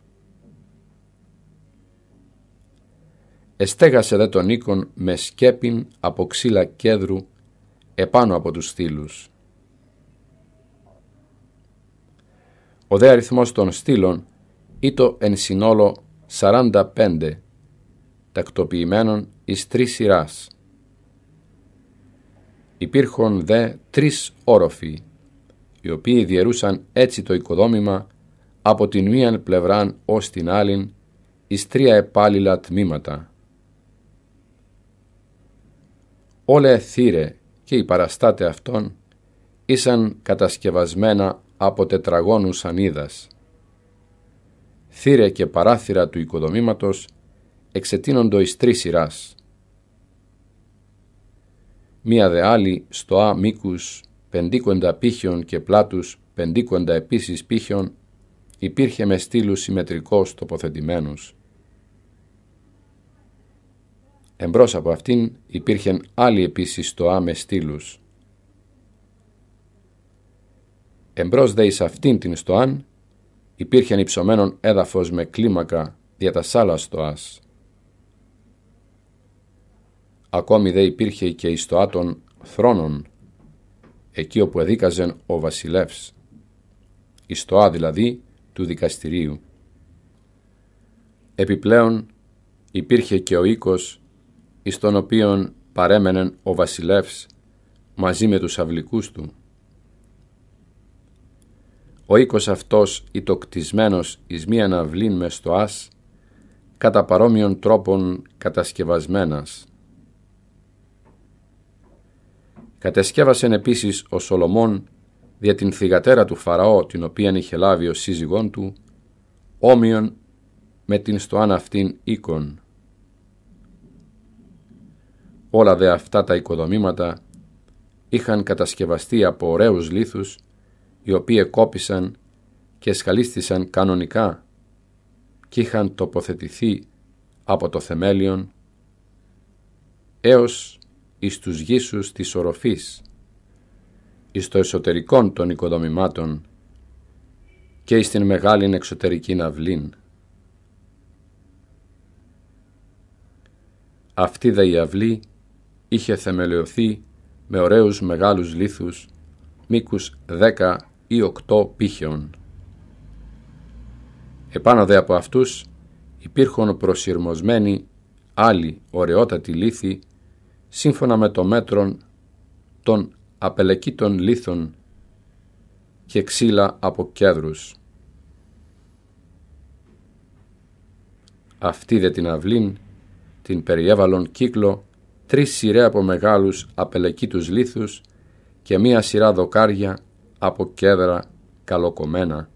Εστέγασε δε τον οίκον με σκέπιν από ξύλα κέδρου επάνω από τους στήλους. Ο δε αριθμός των στήλων ήτο εν συνόλο 45 τακτοποιημένων εις τρεις σειράς. Υπήρχον δε τρεις όροφοι, οι οποίοι διαιρούσαν έτσι το οικοδόμημα από την μίαν πλευράν ως την άλλην εις τρία επάλληλα τμήματα. όλα θύρε και οι παραστάτε αυτών ήσαν κατασκευασμένα από τετραγώνους ανίδας Θύρε και παράθυρα του οικοδομήματος εξετείνοντο εις τρεις σειράς. Μία δε άλλη στοά α μήκους πεντήκοντα πύχιον και πλάτους πεντήκοντα επίσης πύχιον υπήρχε με στήλους συμμετρικώς τοποθετημένους Εμπρός από αυτήν υπήρχε άλλη επίσης στοά με στήλους. Εμπρός δε εις αυτήν την στοάν υπήρχαν υψωμένον έδαφος με κλίμακα δια τα σάλα στοάς. Ακόμη δε υπήρχε και η στοά των θρόνων, εκεί όπου εδίκαζεν ο βασιλεύς, η στοά δηλαδή του δικαστηρίου. Επιπλέον υπήρχε και ο οίκος εις τον οποίον παρέμενεν ο βασιλεύς μαζί με τους αυλικούς του. Ο οίκος αυτός ιτοκτισμένος εις μίαν αυλήν μες ἀς κατά παρόμοιων τρόπων κατασκευασμένας. Κατεσκεύασεν επίσης ο Σολομών δια την θυγατέρα του Φαραώ, την οποία είχε λάβει ο σύζυγόν του, όμοιον με την στοάν αυτήν οίκον. Όλα δε αυτά τα οικοδομήματα είχαν κατασκευαστεί από ωραίους λίθους, οι οποίοι κόπησαν και σκαλίστησαν κανονικά και είχαν τοποθετηθεί από το θεμέλιον έως εις τους γήσους της οροφής, εις το των οικοδομημάτων και εις την μεγάλην εξωτερική αυλήν. Αυτή δε η αυλή είχε θεμελιωθεί με ωραίους μεγάλους λίθους, μήκους 10 ή 8 πύχεων. Επάνω δε από αυτούς υπήρχον προσυρμοσμένοι άλλοι ωραιότατοι λίθοι, σύμφωνα με το μέτρον των απελεκίτων λίθων και ξύλα από κέδρους. Αυτή δε την αυλήν την περιέβαλον κύκλο τρεις σειρές από μεγάλους απελεκίτους λίθους και μία σειρά δοκάρια από κέδρα καλοκομμένα.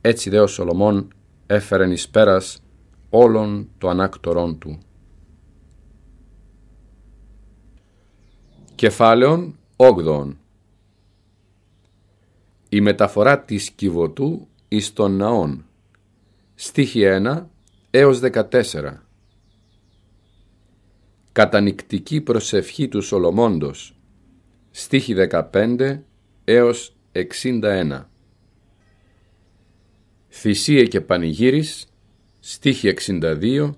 Έτσι δε ο Σολομών έφερεν εις πέρας όλων το ανάκτορών του. Κεφάλαιον 8 Η μεταφορά της Κιβωτού εις των ναών Στοίχη 1 έως 14 κατανικτική προσευχή του Σολομόντος, στίχη 15 έως 61. Θυσία και πανηγύρις, στίχη 62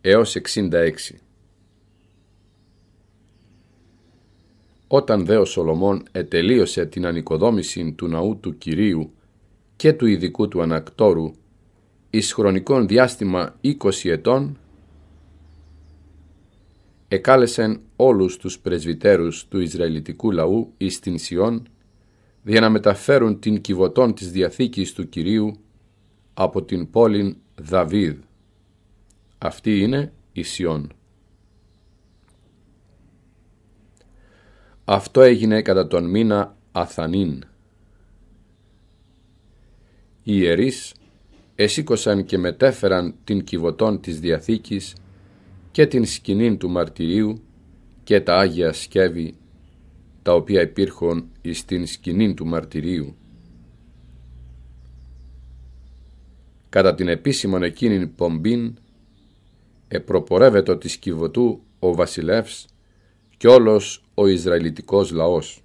έως 66. Όταν δε ο Σολομών ετελείωσε την ανοικοδόμηση του ναού του Κυρίου και του ειδικού του ανακτόρου, εις χρονικόν διάστημα 20 ετών εκάλεσεν όλους τους πρεσβυτέρους του Ισραηλιτικού λαού εις την Σιών, για να μεταφέρουν την κυβωτών της Διαθήκης του Κυρίου από την πόλην Δαβίδ. Αυτή είναι η Σιών. Αυτό έγινε κατά τον μήνα Αθανίν. Οι ιερείς εσήκωσαν και μετέφεραν την κυβωτών της Διαθήκης και την σκηνή του μαρτυρίου και τα Άγια Σκεύη τα οποία υπήρχον εις την σκηνή του μαρτυρίου. Κατά την επίσημον εκείνη πομπήν επροπορεύεται τη Κιβωτού ο βασιλεύς και όλος ο Ισραηλιτικός λαός.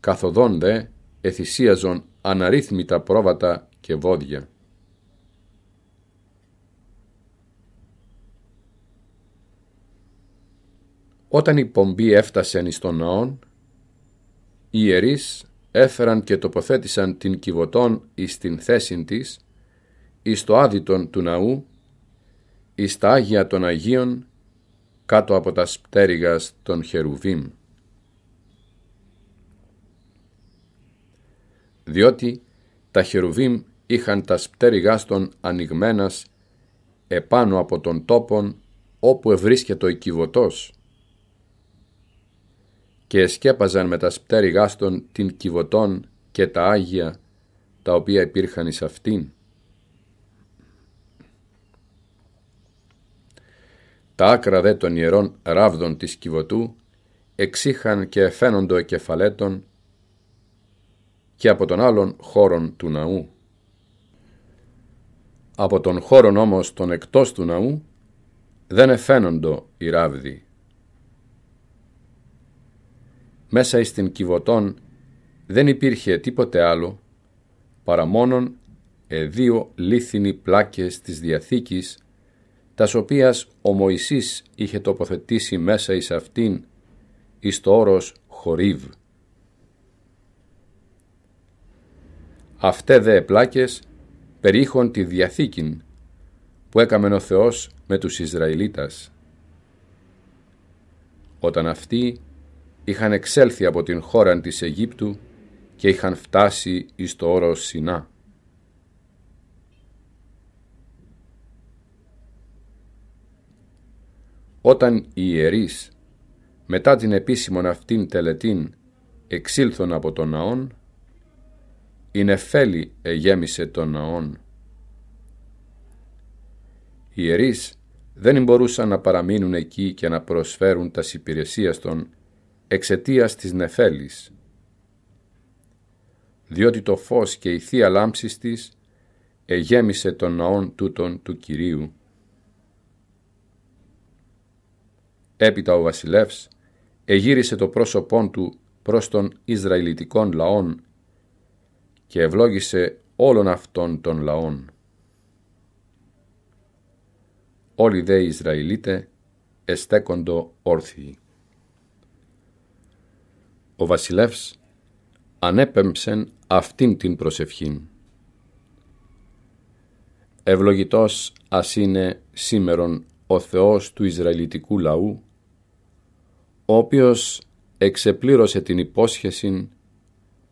Καθοδόν δε εθυσίαζον αναρρύθμιτα πρόβατα και βόδια. Όταν η πομπή έφτασε εις τον ναόν, οι ιερείς έφεραν και τοποθέτησαν την κυβωτών εις την θέση της, εις το άδειτον του ναού, εις τα Άγια των Αγίων, κάτω από τα σπτέρυγας των Χερουβίμ. Διότι τα Χερουβίμ είχαν τα σπτέρυγά των ανοιγμένας επάνω από τον τόπον όπου ευρίσκεται ο κυβωτός και σκέπαζαν με τα σπτέρι γάστων την κυβωτών και τα Άγια τα οποία υπήρχαν εις αυτήν. Τα άκρα δε των ιερών ράβδων της Κιβωτού εξήχαν και εφαίνοντο εκεφαλέτων και από τον άλλον χώρον του ναού. Από τον χώρον όμως τον εκτός του ναού δεν εφαίνοντο οι ράβδοι. Μέσα εις την Κιβωτών δεν υπήρχε τίποτε άλλο παρά μόνον ε δύο λίθινοι πλάκες της Διαθήκης, τας οποίας ο Μωυσής είχε τοποθετήσει μέσα εις αυτήν εις το όρος Χορίβ. Αυτέ δε πλάκες περιχών τη Διαθήκην που έκαμεν ο Θεός με τους Ισραηλίτας. Όταν αυτοί είχαν εξέλθει από την χώρα της Αιγύπτου και είχαν φτάσει εις το όρος Σινά. Όταν οι ιερείς μετά την επίσημον αυτήν τελετήν εξήλθον από τον ναόν, η νεφέλη εγέμισε τον ναόν. Οι ιερείς δεν μπορούσαν να παραμείνουν εκεί και να προσφέρουν τας υπηρεσίας των εξαιτίας της νεφέλης, διότι το φως και η θεία λάμψης της εγέμισε τον ναόν τούτον του Κυρίου. Έπειτα ο βασιλεύς εγύρισε το πρόσωπόν του προς τον Ισραηλιτικόν λαόν και ευλόγησε όλων αυτών των λαών. Όλοι δε Ισραηλίτε εστέκοντο όρθιοι ο βασιλεύς ανέπεμψεν αυτήν την προσευχήν. Ευλογητός ας είναι σήμερον ο Θεός του Ισραηλιτικού λαού, ο οποίος εξεπλήρωσε την υπόσχεση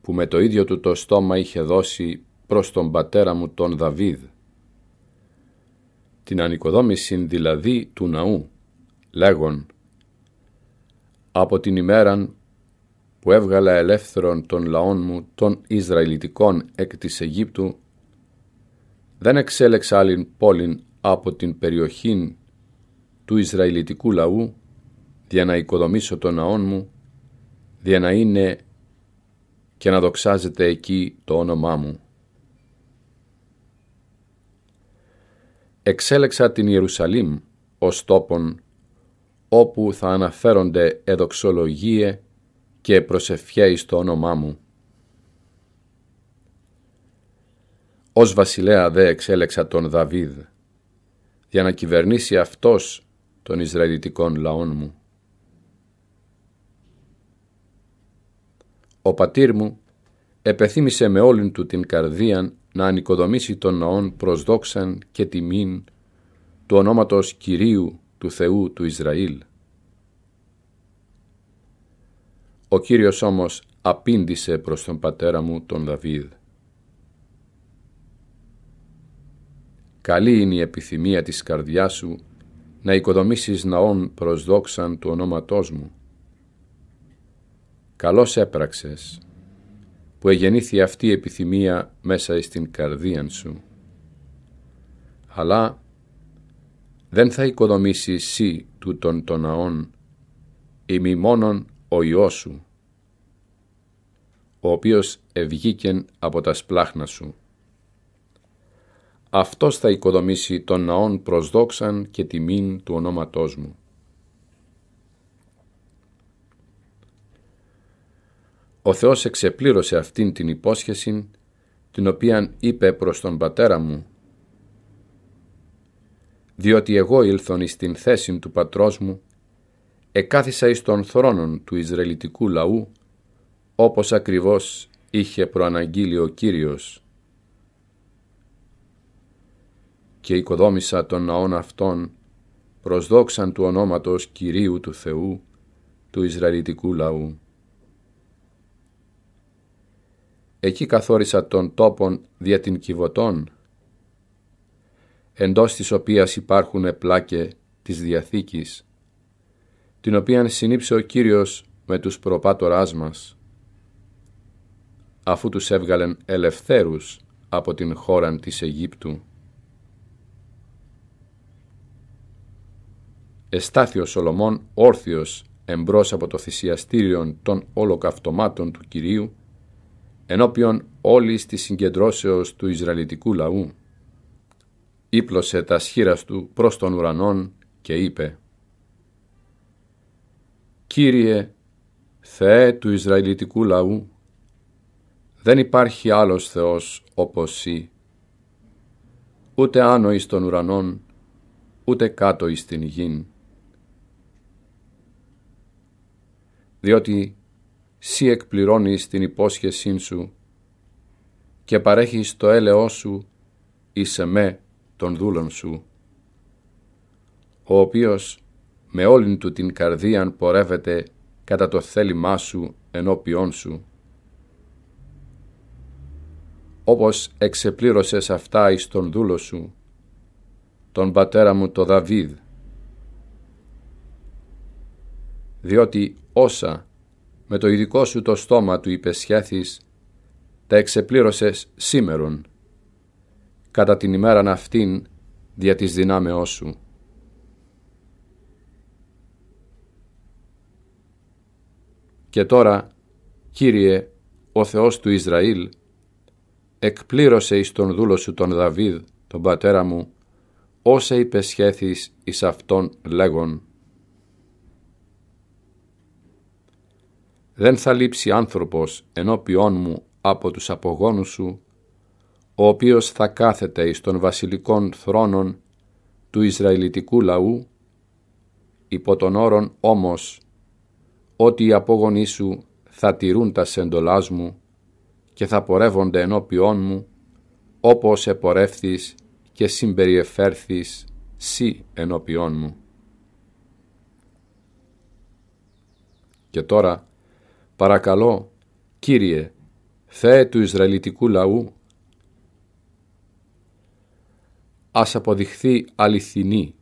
που με το ίδιο του το στόμα είχε δώσει προς τον πατέρα μου τον Δαβίδ, την ανοικοδόμηση δηλαδή του ναού, λέγον «Από την ημέραν που έβγαλα ελεύθερον των λαών μου των Ισραηλιτικών εκ της Αιγύπτου, δεν εξέλεξα άλλην πόλην από την περιοχή του Ισραηλιτικού λαού, για να οικοδομήσω τον ναόν μου, για να είναι και να δοξάζεται εκεί το όνομά μου. Εξέλεξα την Ιερουσαλήμ ως τόπον όπου θα αναφέρονται εδοξολογίε και εις το όνομά μου. Ως βασιλέα δε εξέλεξα τον Δαβίδ, για να κυβερνήσει αυτός των Ισραηλιτικών λαών μου. Ο πατήρ μου επεθύμησε με όλην του την καρδία να ανοικοδομήσει τον ναόν προς δόξαν και τιμήν του ονόματος Κυρίου του Θεού του Ισραήλ. Ο Κύριος όμως απήντησε προς τον πατέρα μου τον Δαβίδ. Καλή είναι η επιθυμία της καρδιάς σου να οικοδομήσεις ναών προς δόξαν του ονόματός μου. Καλώς έπραξες που εγεννήθη αυτή η επιθυμία μέσα στην καρδίαν σου. Αλλά δεν θα οικοδομήσεις εσύ τούτον των ναών, μη μόνον ο Υιός σου, ο οποίος ευγήκεν από τα σπλάχνα σου. Αυτός θα οικοδομήσει τον ναόν προς δόξαν και τιμήν του ονόματός μου. Ο Θεός εξεπλήρωσε αυτήν την υπόσχεση, την οποία είπε προς τον πατέρα μου, διότι εγώ ήλθον εις την θέση του πατρός μου εκάθισα εις των θρόνων του Ισραηλιτικού λαού, όπως ακριβώς είχε προαναγγείλει ο Κύριος, και οικοδόμησα των ναών αυτών προς δόξαν του ονόματος Κυρίου του Θεού, του Ισραηλιτικού λαού. Εκεί καθόρισα τον τόπον δια την Κιβωτών, εντός της οποίας υπάρχουν πλάκε της Διαθήκης, την οποία συνήψε ο Κύριος με τους προπάτοράς μας, αφού τους έβγαλεν ελευθέρους από την χώρα της Αιγύπτου. Εστάθη ο Σολομών όρθιος εμπρός από το θυσιαστήριον των ολοκαυτωμάτων του Κυρίου, ενώπιον όλης της συγκεντρώσεως του Ισραηλιτικού λαού. ύπλωσε τα σχήρας του προς τον ουρανόν και είπε «Κύριε, Θεέ του Ισραηλιτικού λαού, δεν υπάρχει άλλος Θεός όπως Συ, ούτε άνω εις των ουρανών, ούτε κάτω εις την γην. Διότι Συ εκπληρώνεις την υπόσχεσή Σου και παρέχεις το έλεό Σου εις εμέ των δούλον Σου, ο οποίος με όλην του την καρδίαν πορεύεται κατά το θέλημά σου ενώπιόν σου. Όπως εξεπλήρωσες αυτά εις τον δούλο σου, τον πατέρα μου το Δαβίδ, διότι όσα με το ειδικό σου το στόμα του υπεσχέθης, τα εξεπλήρωσες σήμερον, κατά την ημέραν αυτήν δια της δυνάμεώς σου. Και τώρα, Κύριε, ο Θεός του Ισραήλ, εκπλήρωσε εις τον δούλο σου τον Δαβίδ, τον πατέρα μου, όσα υπεσχέθης εις αυτόν λέγον. Δεν θα λείψει άνθρωπος ενώπιόν μου από τους απογόνους σου, ο οποίος θα κάθεται εις των βασιλικών θρόνων του Ισραηλιτικού λαού, υπό τον όρον όμως ότι οι απόγονοί σου θα τηρούν τα σεντολάς μου και θα πορεύονται ενώπιόν μου, όπως επορεύθεις και συμπεριεφέρθεις σύ ενώπιόν μου. Και τώρα, παρακαλώ, Κύριε, Θεέ του Ισραηλιτικού λαού, ας αποδειχθεί αληθινή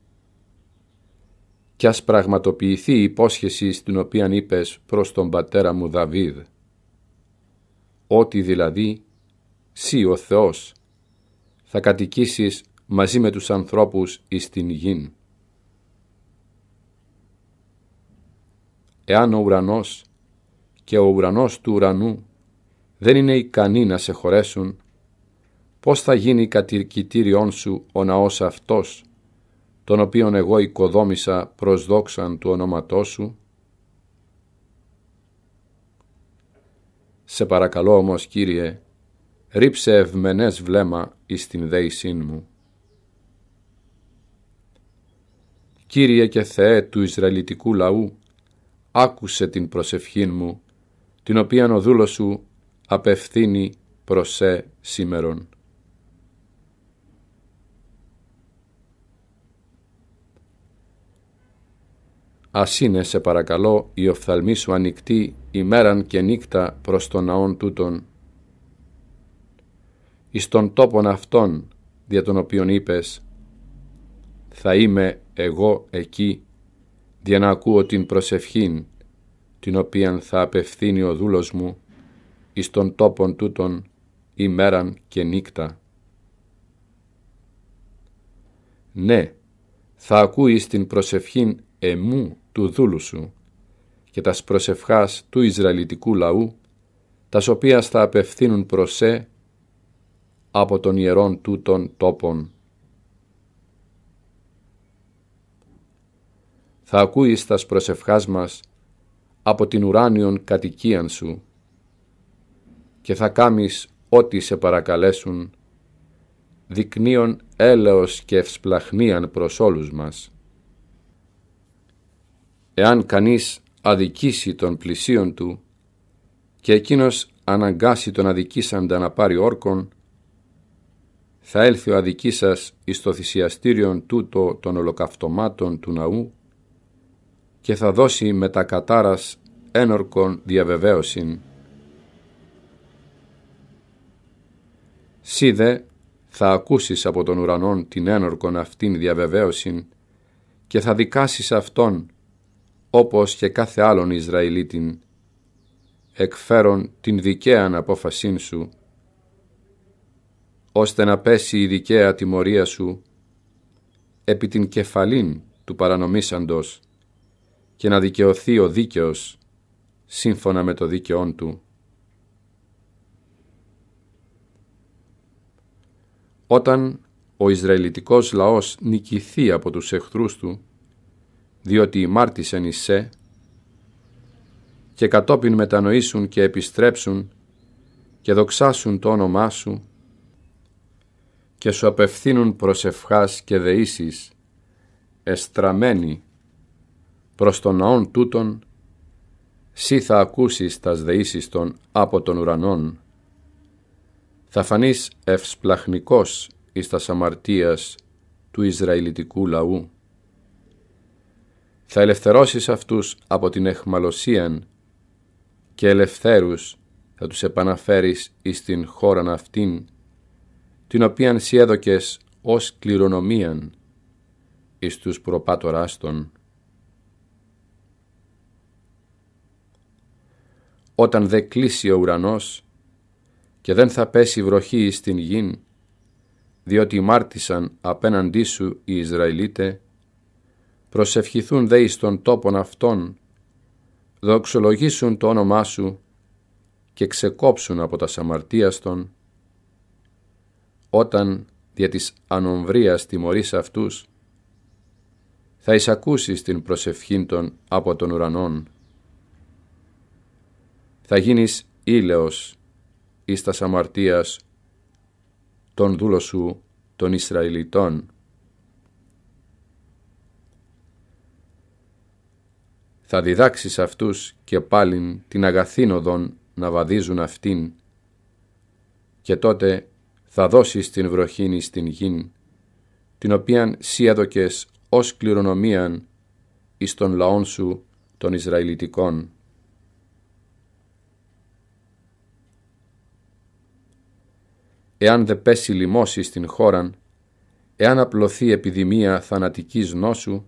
κι ας πραγματοποιηθεί η υπόσχεση στην οποία είπες προς τον πατέρα μου Δαβίδ. Ότι δηλαδή, σύ ο Θεός, θα κατοικήσεις μαζί με τους ανθρώπους εις την γη. Εάν ο ουρανός και ο ουρανός του ουρανού δεν είναι ικανοί να σε χωρέσουν, πώς θα γίνει κατηρκητήριόν σου ο ναός αυτός, τον οποίον εγώ οικοδόμησα προς δόξαν του ονόματός σου. Σε παρακαλώ όμως, Κύριε, ρίψε ευμενές βλέμμα εις την μου. Κύριε και Θεέ του Ισραηλιτικού λαού, άκουσε την προσευχή μου, την οποία ο δούλος σου απευθύνει προς σε σήμερον. Ας είναι σε παρακαλώ η οφθαλμή σου ανοιχτή ημέραν και νύχτα προς τον ναόν τούτον. Εις τον τόπον αυτόν, δια τον οποίον είπες, θα είμαι εγώ εκεί, δια να ακούω την προσευχήν, την οποίαν θα απευθύνει ο δούλος μου, εις τον τόπον τούτον, ημέραν και νύχτα. Ναι, θα ακούεις την προσευχήν εμού του δούλου σου και τας προσευχάς του Ισραηλιτικού λαού, τας οποίας θα απευθύνουν προσέ από τον ιερόν τούτων τόπων. Θα ακούεις τας προσευχάς μας από την ουράνιον κατοικίαν σου και θα κάμεις ό,τι σε παρακαλέσουν, δεικνύον έλεος και ευσπλαχνίαν προς όλους μας. Εάν κανείς αδικήσει τον πλησίον του και εκείνος αναγκάσει τον αδικήσαντα να πάρει όρκον, θα έλθει ο αδικήσας εις το θυσιαστήριον τούτο των ολοκαυτωμάτων του ναού και θα δώσει με τα κατάρας ένορκον διαβεβαίωσιν. Σίδε θα ακούσεις από τον ουρανόν την ένορκον αυτήν διαβεβαίωσιν και θα δικάσεις αυτόν όπως και κάθε άλλον Ισραηλίτην, εκφέρον την δικαίαν απόφασήν σου, ώστε να πέσει η δικαία τιμωρία σου επί την κεφαλήν του παρανομήσαντος και να δικαιωθεί ο δίκαιος σύμφωνα με το δίκαιόν του. Όταν ο Ισραηλιτικός λαός νικηθεί από τους εχθρούς του, διότι ημάρτησεν εις σε, και κατόπιν μετανοήσουν και επιστρέψουν και δοξάσουν το όνομά σου και σου απευθύνουν προσευχάς και δεήσεις, εστραμένοι προς τον ναόν τούτον, σύ θα ακούσεις τας δεήσεις των από τον ουρανόν, Θα φανείς ευσπλαχνικός εις τας αμαρτίας του Ισραηλιτικού λαού θα ελευθερώσεις αυτούς από την εχμαλωσία και ελευθέρους θα τους επαναφέρεις εις την χώραν αυτήν, την οποίαν σι έδωκες ως κληρονομίαν εις τους προπάτοράς Όταν δε κλείσει ο ουρανός και δεν θα πέσει βροχή εις την γην, διότι μάρτησαν απέναντί σου οι Ισραηλίτε, προσευχηθούν δε εις των τόπων αυτών, δοξολογήσουν το όνομά σου και ξεκόψουν από τα σαμαρτίας των, όταν δια της ανομβρίας τιμωρείς αυτούς, θα εισακούσεις την προσευχήν των από τον ουρανών. Θα γίνεις ήλαιος εις τα σαμαρτίας των δούλων σου των Ισραηλιτών. θα διδάξεις αυτούς και πάλιν την αγαθήνοδον να βαδίζουν αυτήν και τότε θα δώσεις την βροχήνη στην γην την οποίαν σύ έδωκες ως κληρονομίαν εις τον λαόν σου των Ισραηλιτικών. Εάν δε πέσει λοιμώσεις στην χώραν, εάν απλωθεί επιδημία θανατικής νόσου,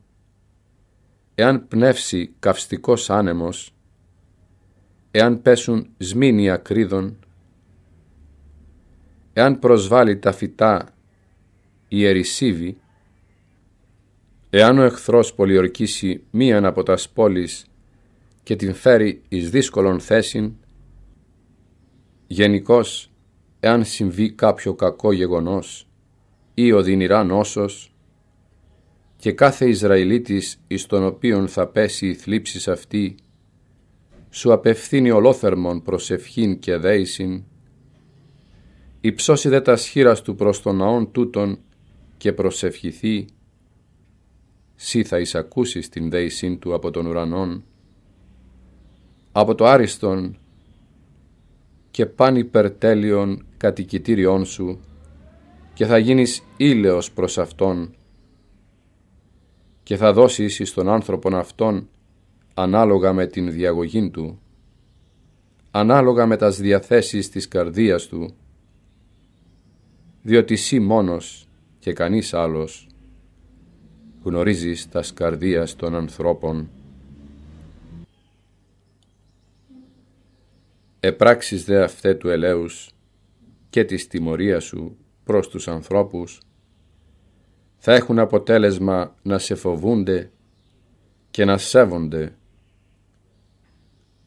εάν πνεύσει καυστικός άνεμος, εάν πέσουν σμήνια κρίδων, εάν προσβάλλει τα φυτά η ερησίβη, εάν ο εχθρός πολιορκήσει μίαν από τας πόλεις και την φέρει εις δύσκολον θέσιν, γενικώς εάν συμβεί κάποιο κακό γεγονός ή οδυνηρά νόσος, και κάθε Ισραηλίτης εις τον οποίον θα πέσει η θλίψης αυτή, σου απευθύνει ολόθερμον προσευχήν και δέησιν, υψώσει δε τα σχήρας του προς τον ναόν τούτον και προσευχηθεί, σύ θα εισακούσεις την δέησιν του από τον ουρανόν, από το άριστον και παν υπερτέλειον κατοικητήριόν σου και θα γίνεις ήλαιος προς αυτόν και θα δώσεις στον τον άνθρωπον αυτόν ανάλογα με την διαγωγήν του, ανάλογα με τας διαθέσεις της καρδίας του, διότι εσύ μόνος και κανείς άλλος γνωρίζεις τας καρδίας των ανθρώπων. Επράξεις δε αυτέ του ελέους και της τιμωρίας σου προς τους ανθρώπους, θα έχουν αποτέλεσμα να σε φοβούνται και να σέβονται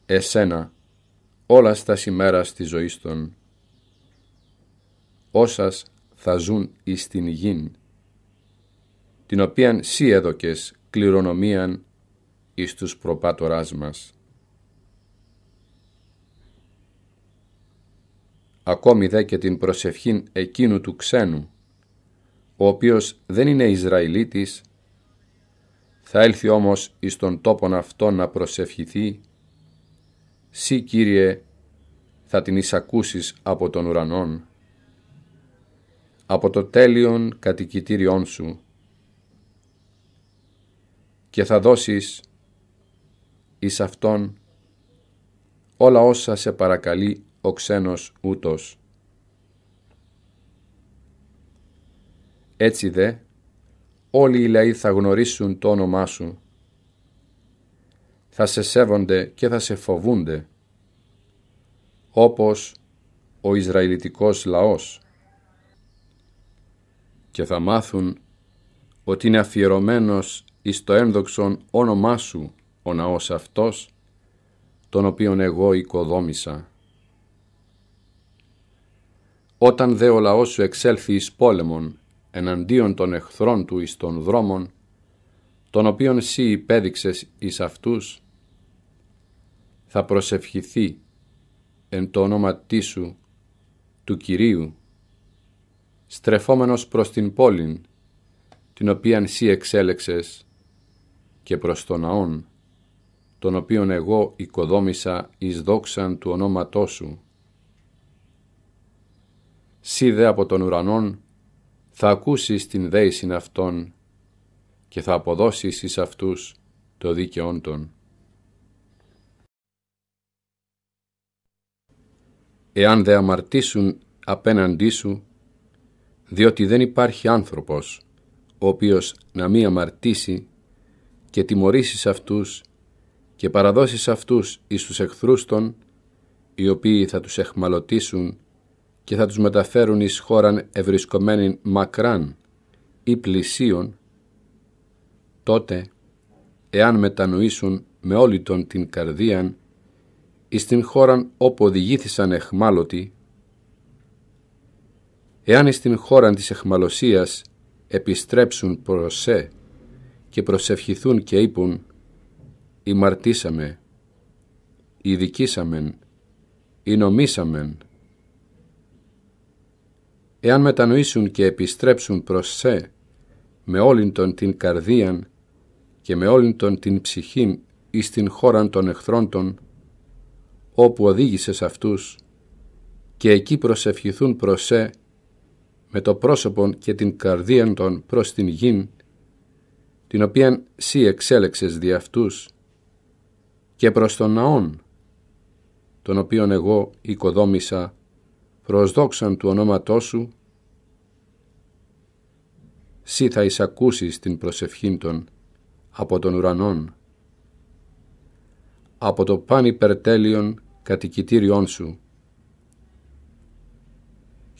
εσένα όλα στα σημέρα στη ζωή των, όσας θα ζουν εις την γην, την οποίαν σύ έδωκες κληρονομίαν εις τους προπάτοράς μας. Ακόμη δε και την προσευχήν εκείνου του ξένου, ο οποίος δεν είναι Ισραηλίτης, θα έλθει όμως εις τον τόπον αυτό να προσευχηθεί, «Συ Κύριε, θα την εισακούσεις από τον ουρανόν, από το τέλειον κατοικητήριόν σου, και θα δώσεις εις αυτόν όλα όσα σε παρακαλεί ο ξένος ούτος». Έτσι δε, όλοι οι λαοί θα γνωρίσουν το όνομά σου. Θα σε σέβονται και θα σε φοβούνται, όπως ο Ισραηλιτικός λαός. Και θα μάθουν ότι είναι αφιερωμένος εις το ένδοξον όνομά σου ο ναός αυτός, τον οποίον εγώ οικοδόμησα. Όταν δε ο λαός σου εξέλθει εις πόλεμον εναντίον των εχθρών του εις των δρόμων, τον οποίον σύ υπέδειξες εις αυτούς, θα προσευχηθεί εν το όνομα σου του Κυρίου, στρεφόμενος προς την πόλη την οποίαν σύ εξέλεξες, και προς τον ναόν, τον οποίον εγώ οικοδόμησα εις δόξαν του ονόματός σου. Σύ δε από τον ουρανόν, θα ακούσεις την δέησιν αυτών και θα αποδώσεις εις αυτούς το δίκαιόν των. Εάν δε αμαρτήσουν απέναντί σου, διότι δεν υπάρχει άνθρωπος ο οποίος να μη αμαρτήσει και τιμωρήσεις αυτούς και παραδώσεις αυτούς εις τους εχθρούς των, οι οποίοι θα τους εχμαλωτήσουν και θα τους μεταφέρουν εις χώραν ευρισκομένην μακράν ή πλησίον, τότε, εάν μετανοήσουν με όλη τον την καρδίαν, εις την χώραν όπου οδηγήθησαν εχμάλωτοι, εάν εις την χώραν της εχμαλωσίας επιστρέψουν προς Σε και προσευχηθούν και είπουν «Ημαρτήσαμε, ειδικήσαμεν, «Ηνομήσαμεν», εάν μετανοήσουν και επιστρέψουν προς σε με όλην τον την καρδίαν και με όλην τον την ψυχήν εις την χώραν των εχθρών των, όπου οδήγησες αυτούς, και εκεί προσευχηθούν προς σε, με το πρόσωπον και την καρδίαν των προς την γην, την οποίαν σύ εξέλεξες δι' αυτούς, και προς τον ναόν, τον οποίον εγώ οικοδόμησα προσδόξαν του ονόματός σου, σύ θα εισακούσεις την προσευχήν των από τον ουρανόν, από το παν υπερτέλειον κατοικητήριόν σου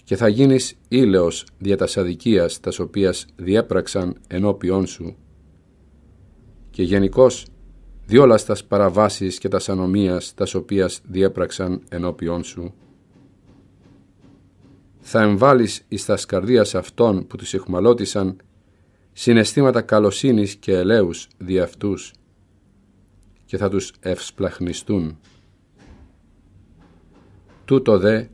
και θα γίνεις ήλαιος δια τας αδικίας τας οποίας διέπραξαν ενώπιόν σου και γενικώς διόλας τας παραβάσεις και τας ανομίας τας οποίας διέπραξαν ενώπιόν σου θα εμβάλεις εις τας καρδίας αυτών που τους εχμαλώτησαν συναισθήματα καλοσύνης και ελέους δι' αυτούς και θα τους ευσπλαχνιστούν. Τούτο δε,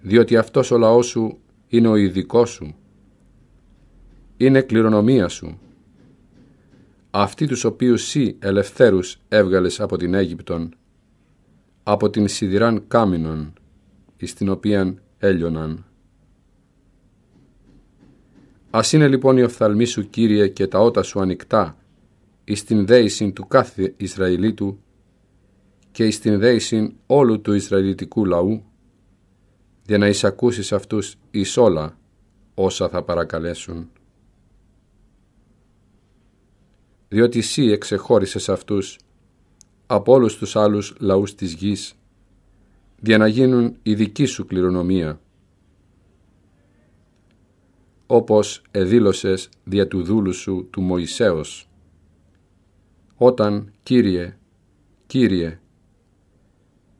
διότι αυτός ο λαός σου είναι ο ειδικό σου, είναι κληρονομία σου, αυτοί τους οποίους σύ ελευθέρους έβγαλες από την Αίγυπτον, από την σιδηράν κάμινον, εις την οποίαν έλειωναν. Ας είναι λοιπόν οι οφθαλμοί σου Κύριε και τα ότα σου ανοιχτά εις την δέησιν του κάθε Ισραηλίτου και εις την όλου του Ισραηλιτικού λαού για να εισακούσεις αυτούς εις όλα όσα θα παρακαλέσουν. Διότι εσύ εξεχώρισες αυτούς από όλους τους άλλους λαούς της γης, για να γίνουν η δική σου κληρονομία όπως εδήλωσες δια του δούλου σου του Μωυσέως. Όταν, Κύριε, Κύριε,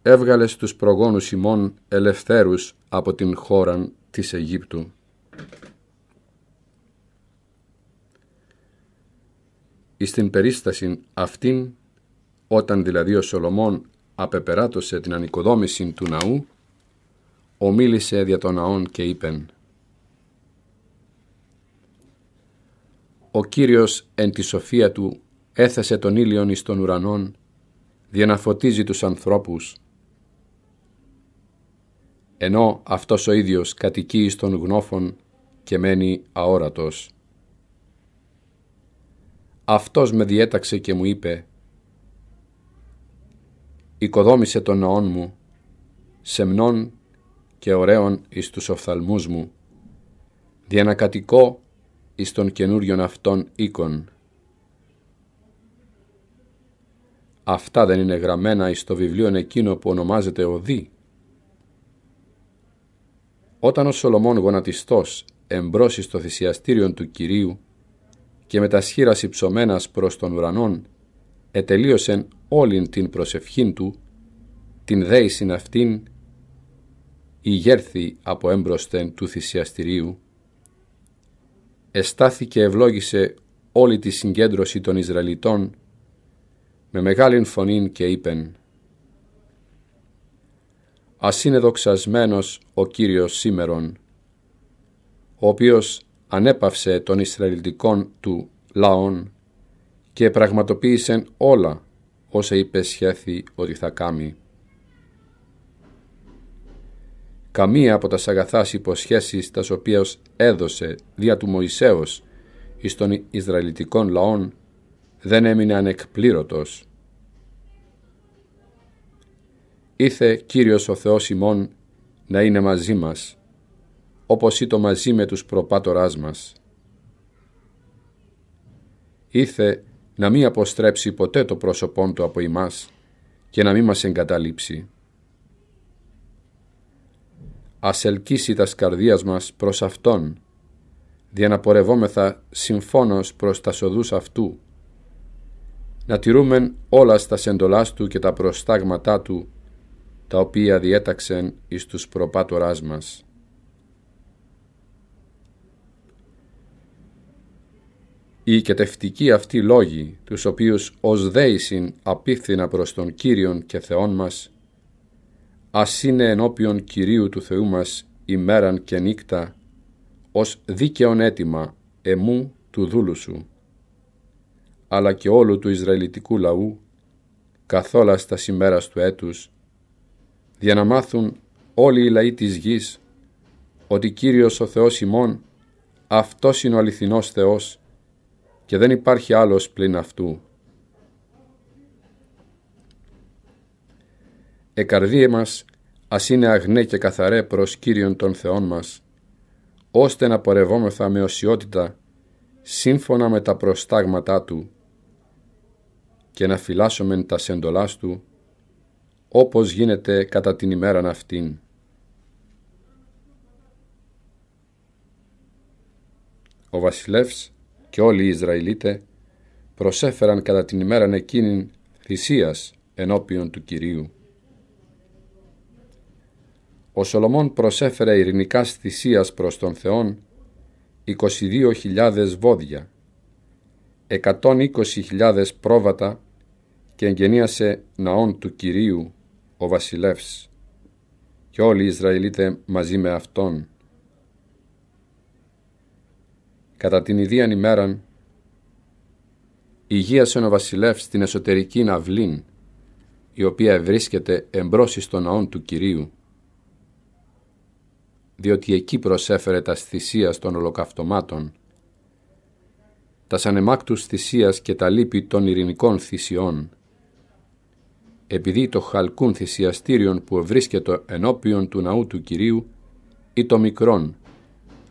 έβγαλες τους προγόνους ημών ελευθέρους από την χώρα της Αιγύπτου. Εις την περίσταση αυτήν, όταν δηλαδή ο Σολομών απεπεράτωσε την ανοικοδόμηση του ναού, ομίλησε δια των ναών και είπεν ο Κύριος εν τη σοφία του έθεσε τον ήλιον εις τον ουρανόν δι' να φωτίζει τους ανθρώπους, ενώ αυτός ο ίδιος κατοικεί των γνώφων και μένει αόρατος. Αυτός με διέταξε και μου είπε «Οικοδόμησε τον ναόν μου, σεμνών και ωραίων εις τους οφθαλμούς μου, δι' να κατοικώ εις των καινούριων αυτών οίκων. Αυτά δεν είναι γραμμένα εις το βιβλίο εκείνο που ονομάζεται Οδύ. Όταν ο Σολομών γονατιστός εμπρόσει στο θυσιαστήριο του Κυρίου και με τα σχήρας υψωμένας προς τον ουρανόν, ετελείωσεν όλην την προσευχήν του, την δέησιν αυτήν, γέρθη από έμπροσθεν του θυσιαστηρίου, εστάθηκε ευλόγησε όλη τη συγκέντρωση των Ισραηλιτών με μεγάλη φωνή και είπεν «Ας είναι δοξασμένος ο Κύριος σήμερον, ο οποίος ανέπαυσε των Ισραηλιτικών του λαών και πραγματοποίησε όλα όσα είπε σχέθη ότι θα κάνει» καμία από τα αγαθάς υποσχέσεις τα οποίας έδωσε δια του Μωυσέως εις των Ισραηλιτικών λαών δεν έμεινε ανεκπλήρωτος. Ήθε Κύριος ο Θεός ημών να είναι μαζί μας, όπως ήτο μαζί με τους προπάτοράς μας. Ήθε να μην αποστρέψει ποτέ το πρόσωπόν του από εμάς και να μην μας εγκαταλείψει ας ελκύσει τας καρδίας μας προς Αυτόν, διαναπορευόμεθα συμφώνως προς τα σοδούς Αυτού, να τηρούμεν όλα στα σεντολάς Του και τα προστάγματά Του, τα οποία διέταξεν εις τους προπάτοράς μας. Οι κετευτικοί αυτοί λόγοι, τους οποίους ως δέησιν απίθυνα προς τον Κύριον και Θεόν μας, ας είναι ενώπιον Κυρίου του Θεού μας ημέραν και νύκτα, ως δίκαιον αίτημα εμού του δούλου σου, αλλά και όλου του Ισραηλιτικού λαού, καθόλα τα σημέρας του έτους, για να μάθουν όλοι οι λαοί της γης, ότι Κύριος ο Θεός ημών, Αυτός είναι ο αληθινός Θεός και δεν υπάρχει άλλος πλην Αυτού. εκαρδίε μας ας είναι αγνέ και καθαρέ προς Κύριον των Θεών μας, ώστε να πορευόμεθα με οσιότητα σύμφωνα με τα προστάγματά Του και να φυλάσσομεν τα σεντολάς Του, όπως γίνεται κατά την ημέραν αυτήν. Ο βασιλεύς και όλοι οι Ισραηλίτε προσέφεραν κατά την ημέραν εκείνην θυσίας ενώπιον του Κυρίου. Ο Σολομών προσέφερε ειρηνικά θυσίας προς τον Θεόν 22.000 βόδια, 120.000 πρόβατα και εγγενίασε ναόν του Κυρίου ο βασιλεύς και όλοι οι Ισραηλίτες μαζί με αυτόν. Κατά την ιδίαν ημέραν υγίασε ο βασιλεύς την εσωτερική αυλήν η οποία βρίσκεται εμπρός στον ναόν του Κυρίου διότι εκεί προσέφερε τα θυσία των ολοκαυτωμάτων, τα σανεμάκτους θυσίας και τα λύπη των ειρηνικών θυσιών, επειδή το χαλκούν θυσιαστήριον που βρίσκεται ενώπιον του ναού του Κυρίου ή το μικρόν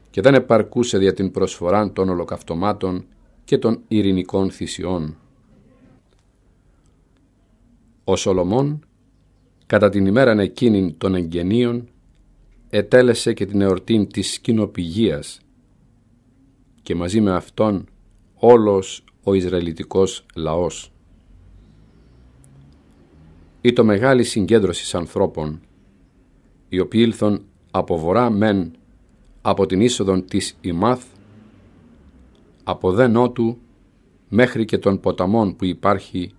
και δεν επαρκούσε δια την προσφορά των ολοκαυτωμάτων και των ειρηνικών θυσιών. Ο Σολομών, κατά την ημέραν εκείνην των εγγενείων, ετέλεσε και την εορτή της σκηνοπηγίας και μαζί με αυτόν όλος ο Ισραηλιτικός λαός. το μεγάλη συγκέντρωση ανθρώπων, οι οποίοι ήλθαν από βορρά μεν από την είσοδον της Ιμάθ, από δε νότου μέχρι και των ποταμών που υπάρχει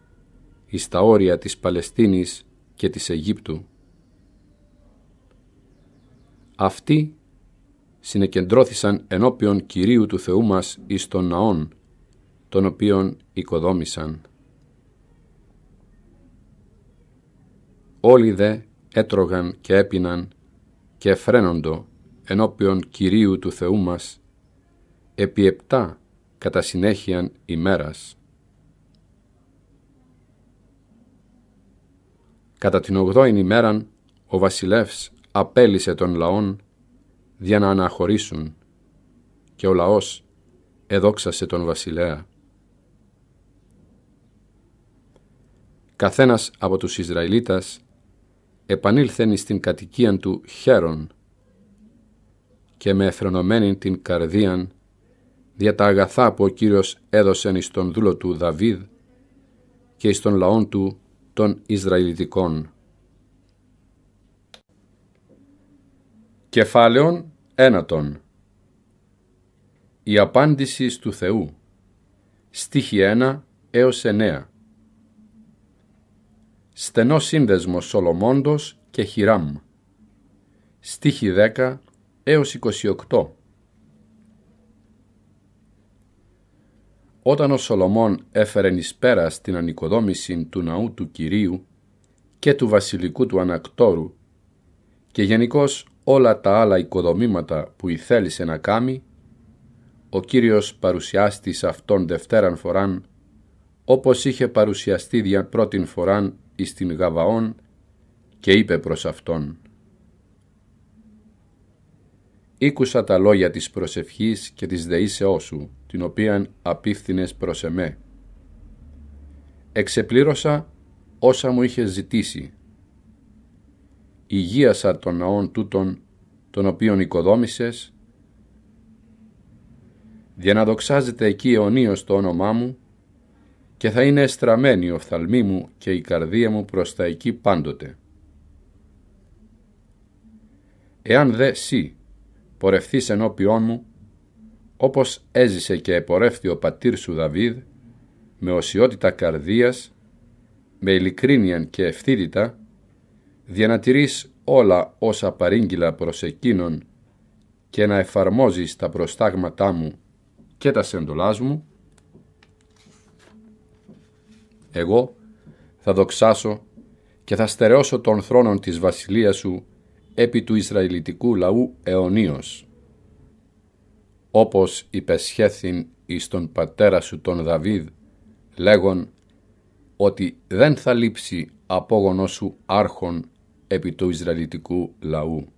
εις τα όρια της Παλαιστίνης και της Αιγύπτου αυτοί συνεκεντρώθησαν ενώπιον Κυρίου του Θεού μας εις τον ναόν, τον οποίον οικοδόμησαν. Όλοι δε έτρωγαν και έπιναν και φρένοντο ενώπιον Κυρίου του Θεού μας, επί επτά κατά συνέχειαν ημέρας. Κατά την ογδόην ημέραν, ο βασιλεύς απέλυσε τον λαόν για να αναχωρήσουν και ο λαός εδόξασε τον βασιλέα. Καθένας από τους Ισραηλίτας επανήλθεν στην κατοικίαν του χέρον και με εφρενωμένη την καρδίαν δια τα αγαθά που ο Κύριος έδωσεν εις τον δούλο του Δαβίδ και εις τον λαόν του των Ισραηλιτικών. Κεφάλαιον ένατον Η απάντηση του Θεού Στίχη 1 έως 9 Στενός σύνδεσμος Σολομόντος και Χιράμ Στίχη 10 έως 28 Όταν ο Σολομών έφερε εις πέρας στην ανοικοδόμηση του ναού του Κυρίου και του βασιλικού του Ανακτόρου και γενικώς όλα τα άλλα οικοδομήματα που θέλησε να κάνει, ο Κύριος παρουσιάστης αυτόν δευτέραν φοράν, όπως είχε παρουσιαστεί δια πρώτην φοράν εις την Γαβαών και είπε προς αυτόν. Ήκουσα τα λόγια της προσευχής και της δεήσεώς σου, την οποίαν απίφθινες προς εμέ. Εξεπλήρωσα όσα μου είχε ζητήσει υγείασα των ναών τούτων των οποίων οικοδόμησες, διαναδοξάζεται εκεί αιωνίως το όνομά μου και θα είναι εστραμμένη η οφθαλμή μου και η καρδία μου προς τα εκεί πάντοτε. Εάν δε σύ πορευθείς ενώπιόν μου, όπως έζησε και επορεύθη ο πατήρ σου Δαβίδ, με οσιότητα καρδίας, με ειλικρίνεια και ευθύτητα, διανατηρείς όλα όσα παρήγγυλα προς εκείνον και να εφαρμόζεις τα προστάγματά μου και τα σέντολάς μου, εγώ θα δοξάσω και θα στερεώσω τον θρόνον της βασιλείας σου επί του Ισραηλιτικού λαού αιωνίως. Όπως υπεσχέθην εις τον πατέρα σου τον Δαβίδ, λέγον ότι δεν θα λείψει απόγονός σου άρχον επί του Ισραηλιτικού λαού.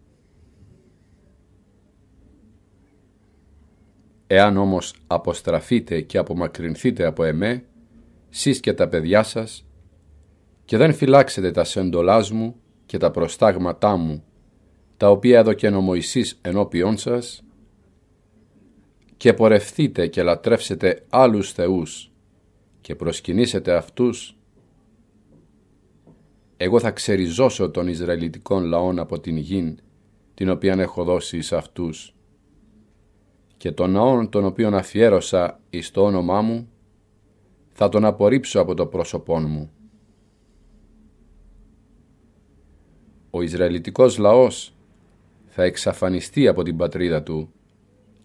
Εάν όμως αποστραφείτε και απομακρυνθείτε από εμέ, σεις και τα παιδιά σας, και δεν φυλάξετε τα σέντολάς μου και τα προστάγματά μου, τα οποία έδωκεν ο Μωυσής ενώπιόν σας, και πορευθείτε και λατρεύσετε άλλους θεούς και προσκυνήσετε αυτούς, εγώ θα ξεριζώσω τον Ισραηλιτικό λαών από την γη, την οποία έχω δώσει εις αυτούς. Και τον ναόν τον οποίον αφιέρωσα εις το όνομά μου, θα τον απορρίψω από το πρόσωπόν μου. Ο Ισραηλιτικός λαός θα εξαφανιστεί από την πατρίδα του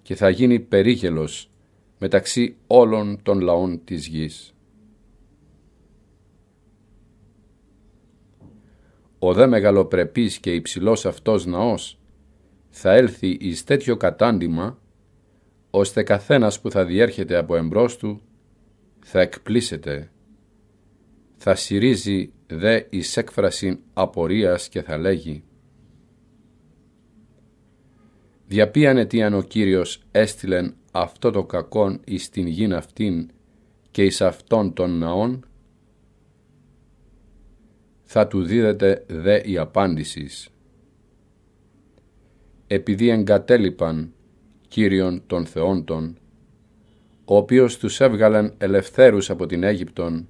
και θα γίνει περίγελος μεταξύ όλων των λαών της γης. ο δε μεγαλοπρεπής και υψηλός αυτός ναός θα έλθει εις τέτοιο κατάντημα, ώστε καθένας που θα διέρχεται από εμπρός του θα εκπλήσεται, θα συρίζει δε εις έκφραση απορίας και θα λέγει «Διαπίαν αν ο Κύριος έστειλεν αυτό το κακόν εις την γην αυτήν και εις αυτόν των ναών, θα του δίδεται δε η απάντησης. Επειδή εγκατέλειπαν Κύριον των Θεών των, ο οποίος τους έβγαλαν ελευθέρους από την Αίγυπτον,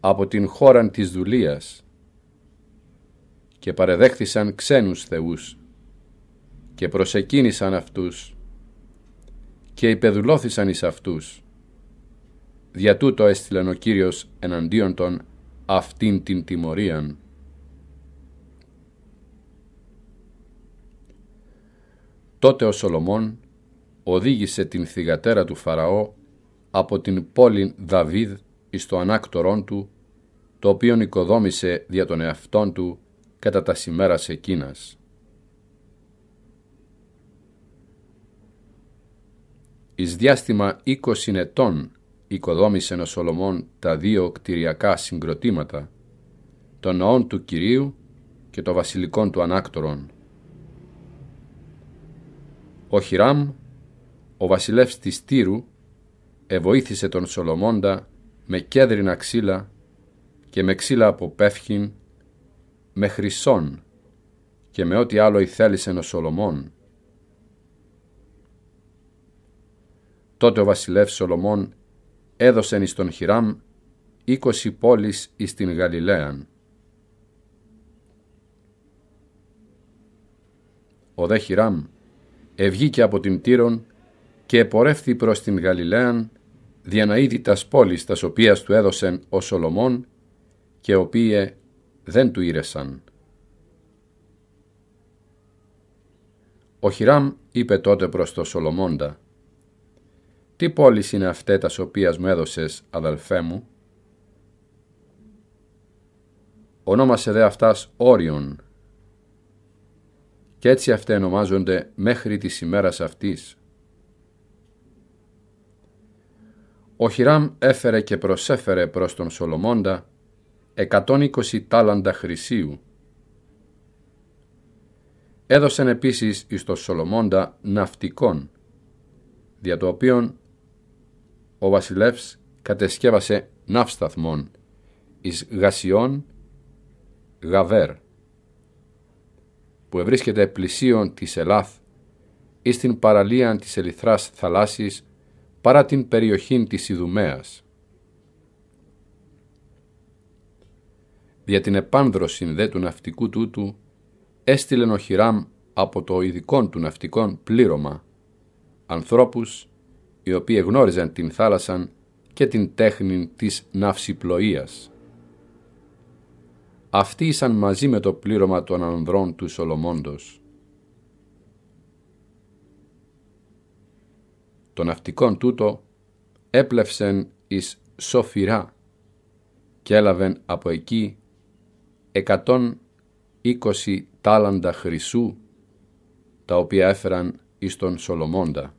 από την χώρα της δουλείας, και παρεδέχθησαν ξένους θεούς, και προσεκίνησαν αυτούς, και υπεδουλώθησαν εις αυτούς. Δια τούτο έστειλαν ο Κύριος εναντίον των αυτήν την τιμωρίαν. Τότε ο Σολομών οδήγησε την θυγατέρα του Φαραώ από την πόλη Δαβίδ εις το ανάκτορόν του, το οποίο οικοδόμησε δια των εαυτών του κατά τα σημέρας εκείνας. Εις διάστημα 20 ετών οικοδόμησε ο Σολομών τα δύο κτηριακά συγκροτήματα, των ναόν του Κυρίου και το βασιλικών του ανάκτορων. Ο Χιράμ, ο βασιλεύς της Τύρου, εβοήθησε τον Σολομώντα με κέδρινα ξύλα και με ξύλα από πέφχην, με χρυσόν και με ό,τι άλλο ηθέλησε ο Σολομών. Τότε ο βασιλεύς Σολομών έδωσεν εις τον Χιράμ είκοσι πόλεις εις την Γαλιλαίαν. Ο δε Χιράμ ευγήκε από την Τύρον και επορεύθη προς την Γαλιλαίαν είδη τας πόλεις τας οποίας του έδωσεν ο Σολομών και οποίε δεν του ήρεσαν. Ο Χιράμ είπε τότε προς το Σολομώντα «Τι πόλεις είναι αυτές τα οποία μου έδωσες, αδελφέ μου» ονόμασε δε αυτάς Όριον και έτσι αυτοί ονομάζονται μέχρι της ημέρας αυτής. Ο Χιράμ έφερε και προσέφερε προς τον Σολομώντα 120 τάλαντα χρυσίου. Έδωσαν επίσης εις τον Σολομώντα ναυτικών, δια το οποίον ο βασιλεύς κατεσκεύασε ναύσταθμον εις γασιών γαβέρ που ευρίσκεται πλησίον της Ελάθ ή την παραλία της Ελιθράς θαλάσσης παρά την περιοχή της Ιδουμέας. Δια την επάνδρωση δε του ναυτικού τούτου έστειλε ο Χιράμ από το ειδικό του ναυτικόν πλήρωμα ανθρώπους οι οποίοι γνώριζαν την θάλασσαν και την τέχνη της ναυσιπλοείας. Αυτοί ήσαν μαζί με το πλήρωμα των ανδρών του Σολομόντος. Το ναυτικόν τούτο έπλευσεν εις σοφυρά και έλαβεν από εκεί 120 τάλαντα χρυσού τα οποία έφεραν εις τον Σολομόντα.